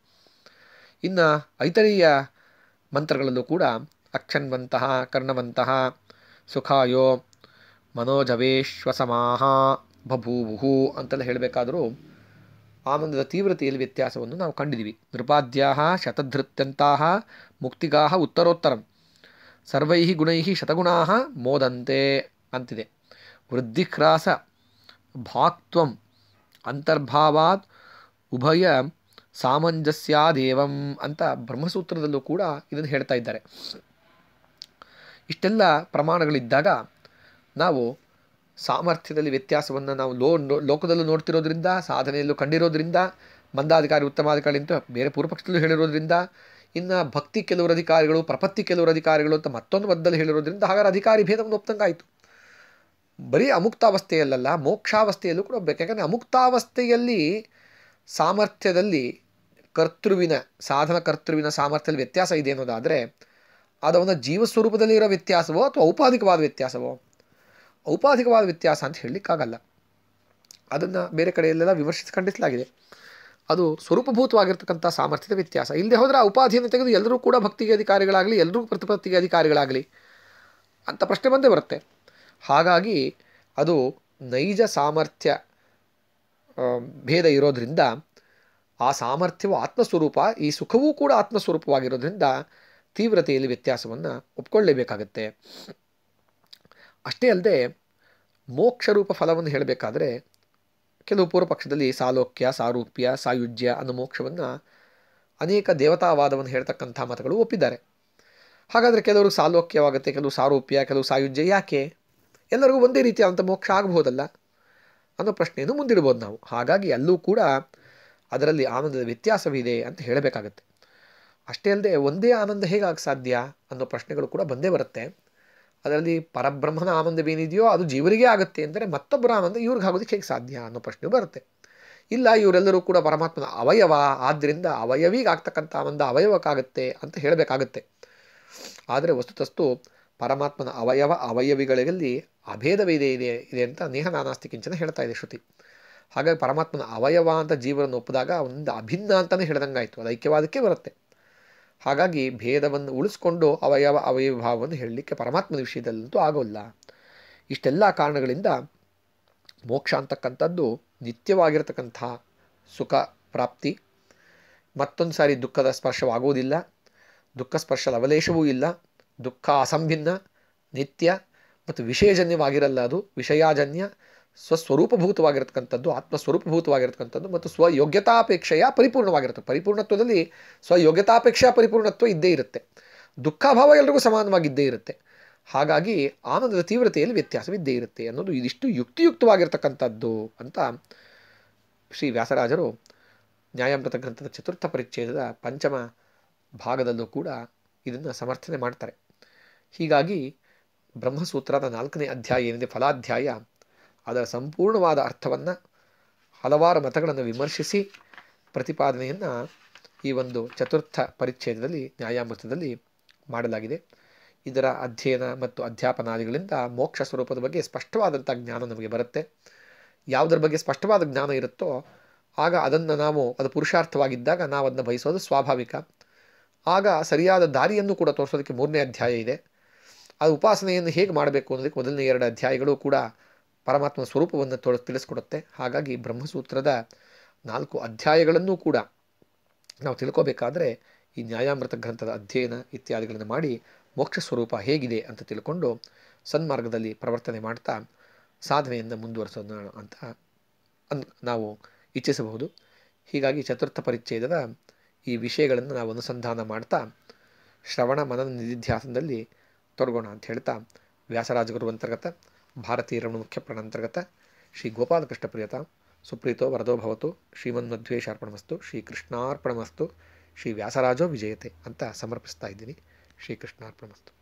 ಇನ್ನು ಐತರೀಯ ಮಂತ್ರಗಳಲ್ಲೂ ಕೂಡ ಅಕ್ಷನ್ವಂತಃ ಕರ್ಣವಂತಹ ಸುಖಾಯೋ ಮನೋಜವೇಶ್ವಸಮಾಹ ಬಭೂಬುಹು ಅಂತೆಲ್ಲ ಹೇಳಬೇಕಾದರೂ ಆನಂದದ ತೀವ್ರತೆಯಲ್ಲಿ ವ್ಯತ್ಯಾಸವನ್ನು ನಾವು ಕಂಡಿದ್ದೀವಿ ನೃಪಾದ್ಯಾ ಶತಧೃತ್ಯಂತಹ ಮುಕ್ತಿಗಾ ಉತ್ತರೋತ್ತರಂ ಸರ್ವೈ ಗುಣೈ ಶತಗುಣಾ ಮೋದಂತೆ ಅಂತಿದೆ ವೃದ್ಧಿಹ್ರಾಸ ಭಾಕ್ತ್ವಂ ಅಂತರ್ಭಾವಾತ್ ಉಭಯ ಸಾಮಂಜಸ್ಯಾದೇವಂ ಅಂತ ಬ್ರಹ್ಮಸೂತ್ರದಲ್ಲೂ ಕೂಡ ಇದನ್ನು ಹೇಳ್ತಾ ಇದ್ದಾರೆ ಇಷ್ಟೆಲ್ಲ ಪ್ರಮಾಣಗಳಿದ್ದಾಗ ನಾವು ಸಾಮರ್ಥ್ಯದಲ್ಲಿ ವ್ಯತ್ಯಾಸವನ್ನು ನಾವು ಲೋ ಲೋಕದಲ್ಲೂ ನೋಡ್ತಿರೋದ್ರಿಂದ ಸಾಧನೆಯಲ್ಲೂ ಕಂಡಿರೋದ್ರಿಂದ ಮಂದಾಧಿಕಾರಿ ಉತ್ತಮಾಧಿಕಾರಿ ಅಂತ ಬೇರೆ ಪೂರ್ವಪಕ್ಷದಲ್ಲೂ ಹೇಳಿರೋದ್ರಿಂದ ಇನ್ನು ಭಕ್ತಿ ಕೆಲವರು ಅಧಿಕಾರಿಗಳು ಪ್ರಪತ್ತಿ ಕೆಲವರು ಅಧಿಕಾರಿಗಳು ಅಂತ ಮತ್ತೊಂದು ಬದ್ದಲ್ಲಿ ಹೇಳಿರೋದ್ರಿಂದ ಹಾಗಾದ್ರೆ ಅಧಿಕಾರಿ ಭೇದವನ್ನು ಒಪ್ತಂಗಾಯಿತು ಬರೀ ಅಮುಕ್ತಾವಸ್ಥೆಯಲ್ಲ ಮೋಕ್ಷಾವಸ್ಥೆಯಲ್ಲೂ ಕೂಡ ಒಪ್ಪಬೇಕು ಯಾಕಂದರೆ ಅಮುಕ್ತಾವಸ್ಥೆಯಲ್ಲಿ ಸಾಮರ್ಥ್ಯದಲ್ಲಿ ಕರ್ತೃವಿನ ಸಾಧನ ಕರ್ತೃವಿನ ಸಾಮರ್ಥ್ಯದಲ್ಲಿ ವ್ಯತ್ಯಾಸ ಇದೆ ಅನ್ನೋದಾದರೆ ಅದು ಒಂದು ಜೀವಸ್ವರೂಪದಲ್ಲಿ ಇರೋ ವ್ಯತ್ಯಾಸವೋ ಅಥವಾ ಔಪಾಧಿಕವಾದ ವ್ಯತ್ಯಾಸವೋ ಔಪಾಧಿಕವಾದ ವ್ಯತ್ಯಾಸ ಅಂತ ಹೇಳಲಿಕ್ಕಾಗಲ್ಲ ಅದನ್ನು ಬೇರೆ ಕಡೆಯಲ್ಲೆಲ್ಲ ವಿಮರ್ಶಿಸಿ ಖಂಡಿಸಲಾಗಿದೆ ಅದು ಸ್ವರೂಪಭೂತವಾಗಿರ್ತಕ್ಕಂಥ ಸಾಮರ್ಥ್ಯದ ವ್ಯತ್ಯಾಸ ಇಲ್ಲದೆ ಹೋದರೆ ಉಪಾಧಿಯನ್ನು ತೆಗೆದು ಎಲ್ಲರೂ ಕೂಡ ಭಕ್ತಿಗೆ ಅಧಿಕಾರಿಗಳಾಗಲಿ ಎಲ್ಲರೂ ಪ್ರತಿಪತ್ತಿಗೆ ಅಧಿಕಾರಿಗಳಾಗಲಿ ಅಂತ ಪ್ರಶ್ನೆ ಬಂದೇ ಬರುತ್ತೆ ಹಾಗಾಗಿ ಅದು ನೈಜ ಸಾಮರ್ಥ್ಯ ಭೇದ ಇರೋದರಿಂದ ಆ ಸಾಮರ್ಥ್ಯವು ಆತ್ಮಸ್ವರೂಪ ಈ ಸುಖವೂ ಕೂಡ ಆತ್ಮಸ್ವರೂಪವಾಗಿರೋದ್ರಿಂದ ತೀವ್ರತೆಯಲ್ಲಿ ವ್ಯತ್ಯಾಸವನ್ನು ಒಪ್ಕೊಳ್ಳೇಬೇಕಾಗತ್ತೆ ಅಷ್ಟೇ ಅಲ್ಲದೆ ಮೋಕ್ಷರೂಪ ಫಲವನ್ನು ಹೇಳಬೇಕಾದ್ರೆ ಕೆಲವು ಪೂರ್ವ ಪಕ್ಷದಲ್ಲಿ ಸಾಲೋಕ್ಯ ಸಾರೂಪ್ಯ ಸಾಯುಜ್ಯ ಅನ್ನೋ ಮೋಕ್ಷವನ್ನು ಅನೇಕ ದೇವತಾವಾದವನ್ನು ಹೇಳ್ತಕ್ಕಂಥ ಮತಗಳು ಒಪ್ಪಿದ್ದಾರೆ ಹಾಗಾದರೆ ಕೆಲವರು ಸಾಲೋಕ್ಯವಾಗುತ್ತೆ ಕೆಲವು ಸಾರೂಪ್ಯ ಕೆಲವು ಸಾಯುಜ್ಯ ಯಾಕೆ ಎಲ್ಲರಿಗೂ ಒಂದೇ ರೀತಿಯಾದಂಥ ಮೋಕ್ಷ ಆಗಬಹುದಲ್ಲ ಅನ್ನೋ ಪ್ರಶ್ನೆಯನ್ನು ಮುಂದಿಡ್ಬೋದು ನಾವು ಹಾಗಾಗಿ ಅಲ್ಲೂ ಕೂಡ ಅದರಲ್ಲಿ ಆನಂದದ ವ್ಯತ್ಯಾಸವಿದೆ ಅಂತ ಹೇಳಬೇಕಾಗತ್ತೆ ಅಷ್ಟೇ ಅಲ್ಲದೆ ಒಂದೇ ಆನಂದ ಹೇಗಾಗ ಸಾಧ್ಯ ಅನ್ನೋ ಪ್ರಶ್ನೆಗಳು ಕೂಡ ಬಂದೇ ಬರುತ್ತೆ ಅದರಲ್ಲಿ ಪರಬ್ರಹ್ಮನ ಆನಂದವೇನಿದೆಯೋ ಅದು ಜೀವರಿಗೆ ಆಗುತ್ತೆ ಅಂದರೆ ಮತ್ತೊಬ್ಬರ ಆನಂದ ಇವ್ರಿಗೆ ಆಗೋದಕ್ಕೆ ಹೇಗೆ ಸಾಧ್ಯ ಅನ್ನೋ ಪ್ರಶ್ನೆ ಬರುತ್ತೆ ಇಲ್ಲ ಇವರೆಲ್ಲರೂ ಕೂಡ ಪರಮಾತ್ಮನ ಅವಯವ ಆದ್ದರಿಂದ ಅವಯವಿಗೆ ಆಗ್ತಕ್ಕಂಥ ಆನಂದ ಅವಯವಕ್ಕಾಗುತ್ತೆ ಅಂತ ಹೇಳಬೇಕಾಗತ್ತೆ ಆದರೆ ವಸ್ತುತಸ್ತು ಪರಮಾತ್ಮನ ಅವಯವ ಅವಯವಿಗಳಲ್ಲಿ ಅಭೇದವಿದೆ ಇದೆ ಇದೆ ಅಂತ ನೇಹ ನಾನಾಸ್ತಿ ಕಿಂಚನ ಹೇಳ್ತಾ ಇದೆ ಶ್ರುತಿ ಹಾಗಾಗಿ ಪರಮಾತ್ಮನ ಅವಯವ ಅಂತ ಜೀವರನ್ನು ಒಪ್ಪಿದಾಗ ಒಂದು ಅಭಿನ್ನ ಅಂತಲೇ ಹೇಳ್ದಂಗಾಯಿತು ಅದು ಐಕ್ಯವಾದಕ್ಕೆ ಬರುತ್ತೆ ಹಾಗಾಗಿ ಭೇದವನ್ನು ಉಳಿಸ್ಕೊಂಡು ಅವಯವ ಅವಯವ ಭಾವವನ್ನು ಹೇಳಲಿಕ್ಕೆ ಪರಮಾತ್ಮನ ವಿಷಯದಲ್ಲಂತೂ ಆಗೋಲ್ಲ ಇಷ್ಟೆಲ್ಲ ಕಾರಣಗಳಿಂದ ಮೋಕ್ಷ ಅಂತಕ್ಕಂಥದ್ದು ನಿತ್ಯವಾಗಿರತಕ್ಕಂಥ ಸುಖ ಪ್ರಾಪ್ತಿ ಮತ್ತೊಂದು ಸಾರಿ ದುಃಖದ ಸ್ಪರ್ಶವಾಗುವುದಿಲ್ಲ ದುಃಖ ಸ್ಪರ್ಶದ ಅವಲೇಶವೂ ಇಲ್ಲ ದುಃಖ ಅಸಂಭಿನ್ನ ನಿತ್ಯ ಮತ್ತು ವಿಷಯಜನ್ಯವಾಗಿರಲ್ಲ ಅದು ವಿಷಯಾಜನ್ಯ ಸ್ವಸ್ವರೂಪಭೂತವಾಗಿರತಕ್ಕಂಥದ್ದು ಆತ್ಮಸ್ವರೂಪಭೂತವಾಗಿರತಕ್ಕಂಥದ್ದು ಮತ್ತು ಸ್ವಯೋಗ್ಯತಾಪೇಕ್ಷೆಯ ಪರಿಪೂರ್ಣವಾಗಿರುತ್ತೆ ಪರಿಪೂರ್ಣತ್ವದಲ್ಲಿ ಸ್ವಯೋಗ್ಯತಾಪೇಕ್ಷೆಯ ಪರಿಪೂರ್ಣತ್ವ ಇದ್ದೇ ಇರುತ್ತೆ ದುಃಖಾಭಾವ ಎಲ್ರಿಗೂ ಸಮಾನವಾಗಿದ್ದೇ ಇರುತ್ತೆ ಹಾಗಾಗಿ ಆನಂದದ ತೀವ್ರತೆಯಲ್ಲಿ ವ್ಯತ್ಯಾಸವಿದ್ದೇ ಇರುತ್ತೆ ಅನ್ನೋದು ಇದಿಷ್ಟು ಯುಕ್ತಿಯುಕ್ತವಾಗಿರ್ತಕ್ಕಂಥದ್ದು ಅಂತ ಶ್ರೀ ವ್ಯಾಸರಾಜರು ನ್ಯಾಯಾಮೃತ ಗ್ರಂಥದ ಚತುರ್ಥ ಪರಿಚ್ಛೇದದ ಪಂಚಮ ಭಾಗದಲ್ಲೂ ಕೂಡ ಇದನ್ನು ಸಮರ್ಥನೆ ಮಾಡ್ತಾರೆ ಹೀಗಾಗಿ ಬ್ರಹ್ಮಸೂತ್ರದ ನಾಲ್ಕನೇ ಅಧ್ಯಾಯ ಏನಿದೆ ಫಲಾಧ್ಯಾಯ ಅದರ ಸಂಪೂರ್ಣವಾದ ಅರ್ಥವನ್ನು ಹಲವಾರು ಮತಗಳನ್ನು ವಿಮರ್ಶಿಸಿ ಪ್ರತಿಪಾದನೆಯನ್ನು ಈ ಒಂದು ಚತುರ್ಥ ಪರಿಚ್ಛೇದದಲ್ಲಿ ನ್ಯಾಯಾಮೃತದಲ್ಲಿ ಮಾಡಲಾಗಿದೆ ಇದರ ಅಧ್ಯಯನ ಮತ್ತು ಅಧ್ಯಾಪನಾದಿಗಳಿಂದ ಮೋಕ್ಷ ಸ್ವರೂಪದ ಬಗ್ಗೆ ಸ್ಪಷ್ಟವಾದಂಥ ಜ್ಞಾನ ನಮಗೆ ಬರುತ್ತೆ ಯಾವುದರ ಬಗ್ಗೆ ಸ್ಪಷ್ಟವಾದ ಜ್ಞಾನ ಇರುತ್ತೋ ಆಗ ಅದನ್ನು ನಾವು ಅದು ಪುರುಷಾರ್ಥವಾಗಿದ್ದಾಗ ನಾವು ಅದನ್ನು ಬಯಸೋದು ಸ್ವಾಭಾವಿಕ ಆಗ ಸರಿಯಾದ ದಾರಿಯನ್ನು ಕೂಡ ತೋರಿಸೋದಕ್ಕೆ ಮೂರನೇ ಅಧ್ಯಾಯ ಇದೆ ಅದು ಉಪಾಸನೆಯನ್ನು ಹೇಗೆ ಮಾಡಬೇಕು ಅನ್ನೋದಕ್ಕೆ ಮೊದಲನೇ ಎರಡು ಅಧ್ಯಾಯಗಳು ಕೂಡ ಪರಮಾತ್ಮ ಸ್ವರೂಪವನ್ನು ತೊಳ ತಿಳಿಸ್ಕೊಡುತ್ತೆ ಹಾಗಾಗಿ ಬ್ರಹ್ಮಸೂತ್ರದ ನಾಲ್ಕು ಅಧ್ಯಾಯಗಳನ್ನು ಕೂಡ ನಾವು ತಿಳ್ಕೋಬೇಕಾದ್ರೆ ಈ ನ್ಯಾಯಾಮೃತ ಗ್ರಂಥದ ಅಧ್ಯಯನ ಇತ್ಯಾದಿಗಳನ್ನು ಮಾಡಿ ಮೋಕ್ಷ ಸ್ವರೂಪ ಹೇಗಿದೆ ಅಂತ ತಿಳ್ಕೊಂಡು ಸನ್ಮಾರ್ಗದಲ್ಲಿ ಪ್ರವರ್ತನೆ ಮಾಡ್ತಾ ಸಾಧನೆಯಿಂದ ಮುಂದುವರಿಸೋಣ ಅಂತ ಅನ್ ನಾವು ಇಚ್ಛಿಸಬಹುದು ಹೀಗಾಗಿ ಚತುರ್ಥ ಪರಿಚ್ಛೇದದ ಈ ವಿಷಯಗಳನ್ನು ನಾವು ಅನುಸಂಧಾನ ಮಾಡ್ತಾ ಶ್ರವಣ ಮನನ ನಿಧಿಧ್ಯಾಸನದಲ್ಲಿ ತೊಡಗೋಣ ಅಂತ ಹೇಳ್ತಾ ವ್ಯಾಸರಾಜಗುರು ಅಂತರ್ಗತ ಭಾರತೀಯ ರಮಣ ಮುಖ್ಯ ಪ್ರಾಣಾಂತರ್ಗತ ಶ್ರೀ ಗೋಪಾಲಕೃಷ್ಣ ಪ್ರಿಯತಾಂ ಸುಪ್ರೀತೋ ವರದೋ ಭವತು ಶ್ರೀಮನ್ಮಧ್ವೇಶಾರ್ಪಣಮಸ್ತು ಶ್ರೀ ಕೃಷ್ಣಾರ್ಪಣಮಸ್ತು ಶ್ರೀ ವ್ಯಾಸರಾಜೋ ವಿಜಯತೆ ಅಂತ ಸಮರ್ಪಿಸ್ತಾ ಇದ್ದೀನಿ ಶ್ರೀ ಕೃಷ್ಣಾರ್ಪಣಮಸ್ತು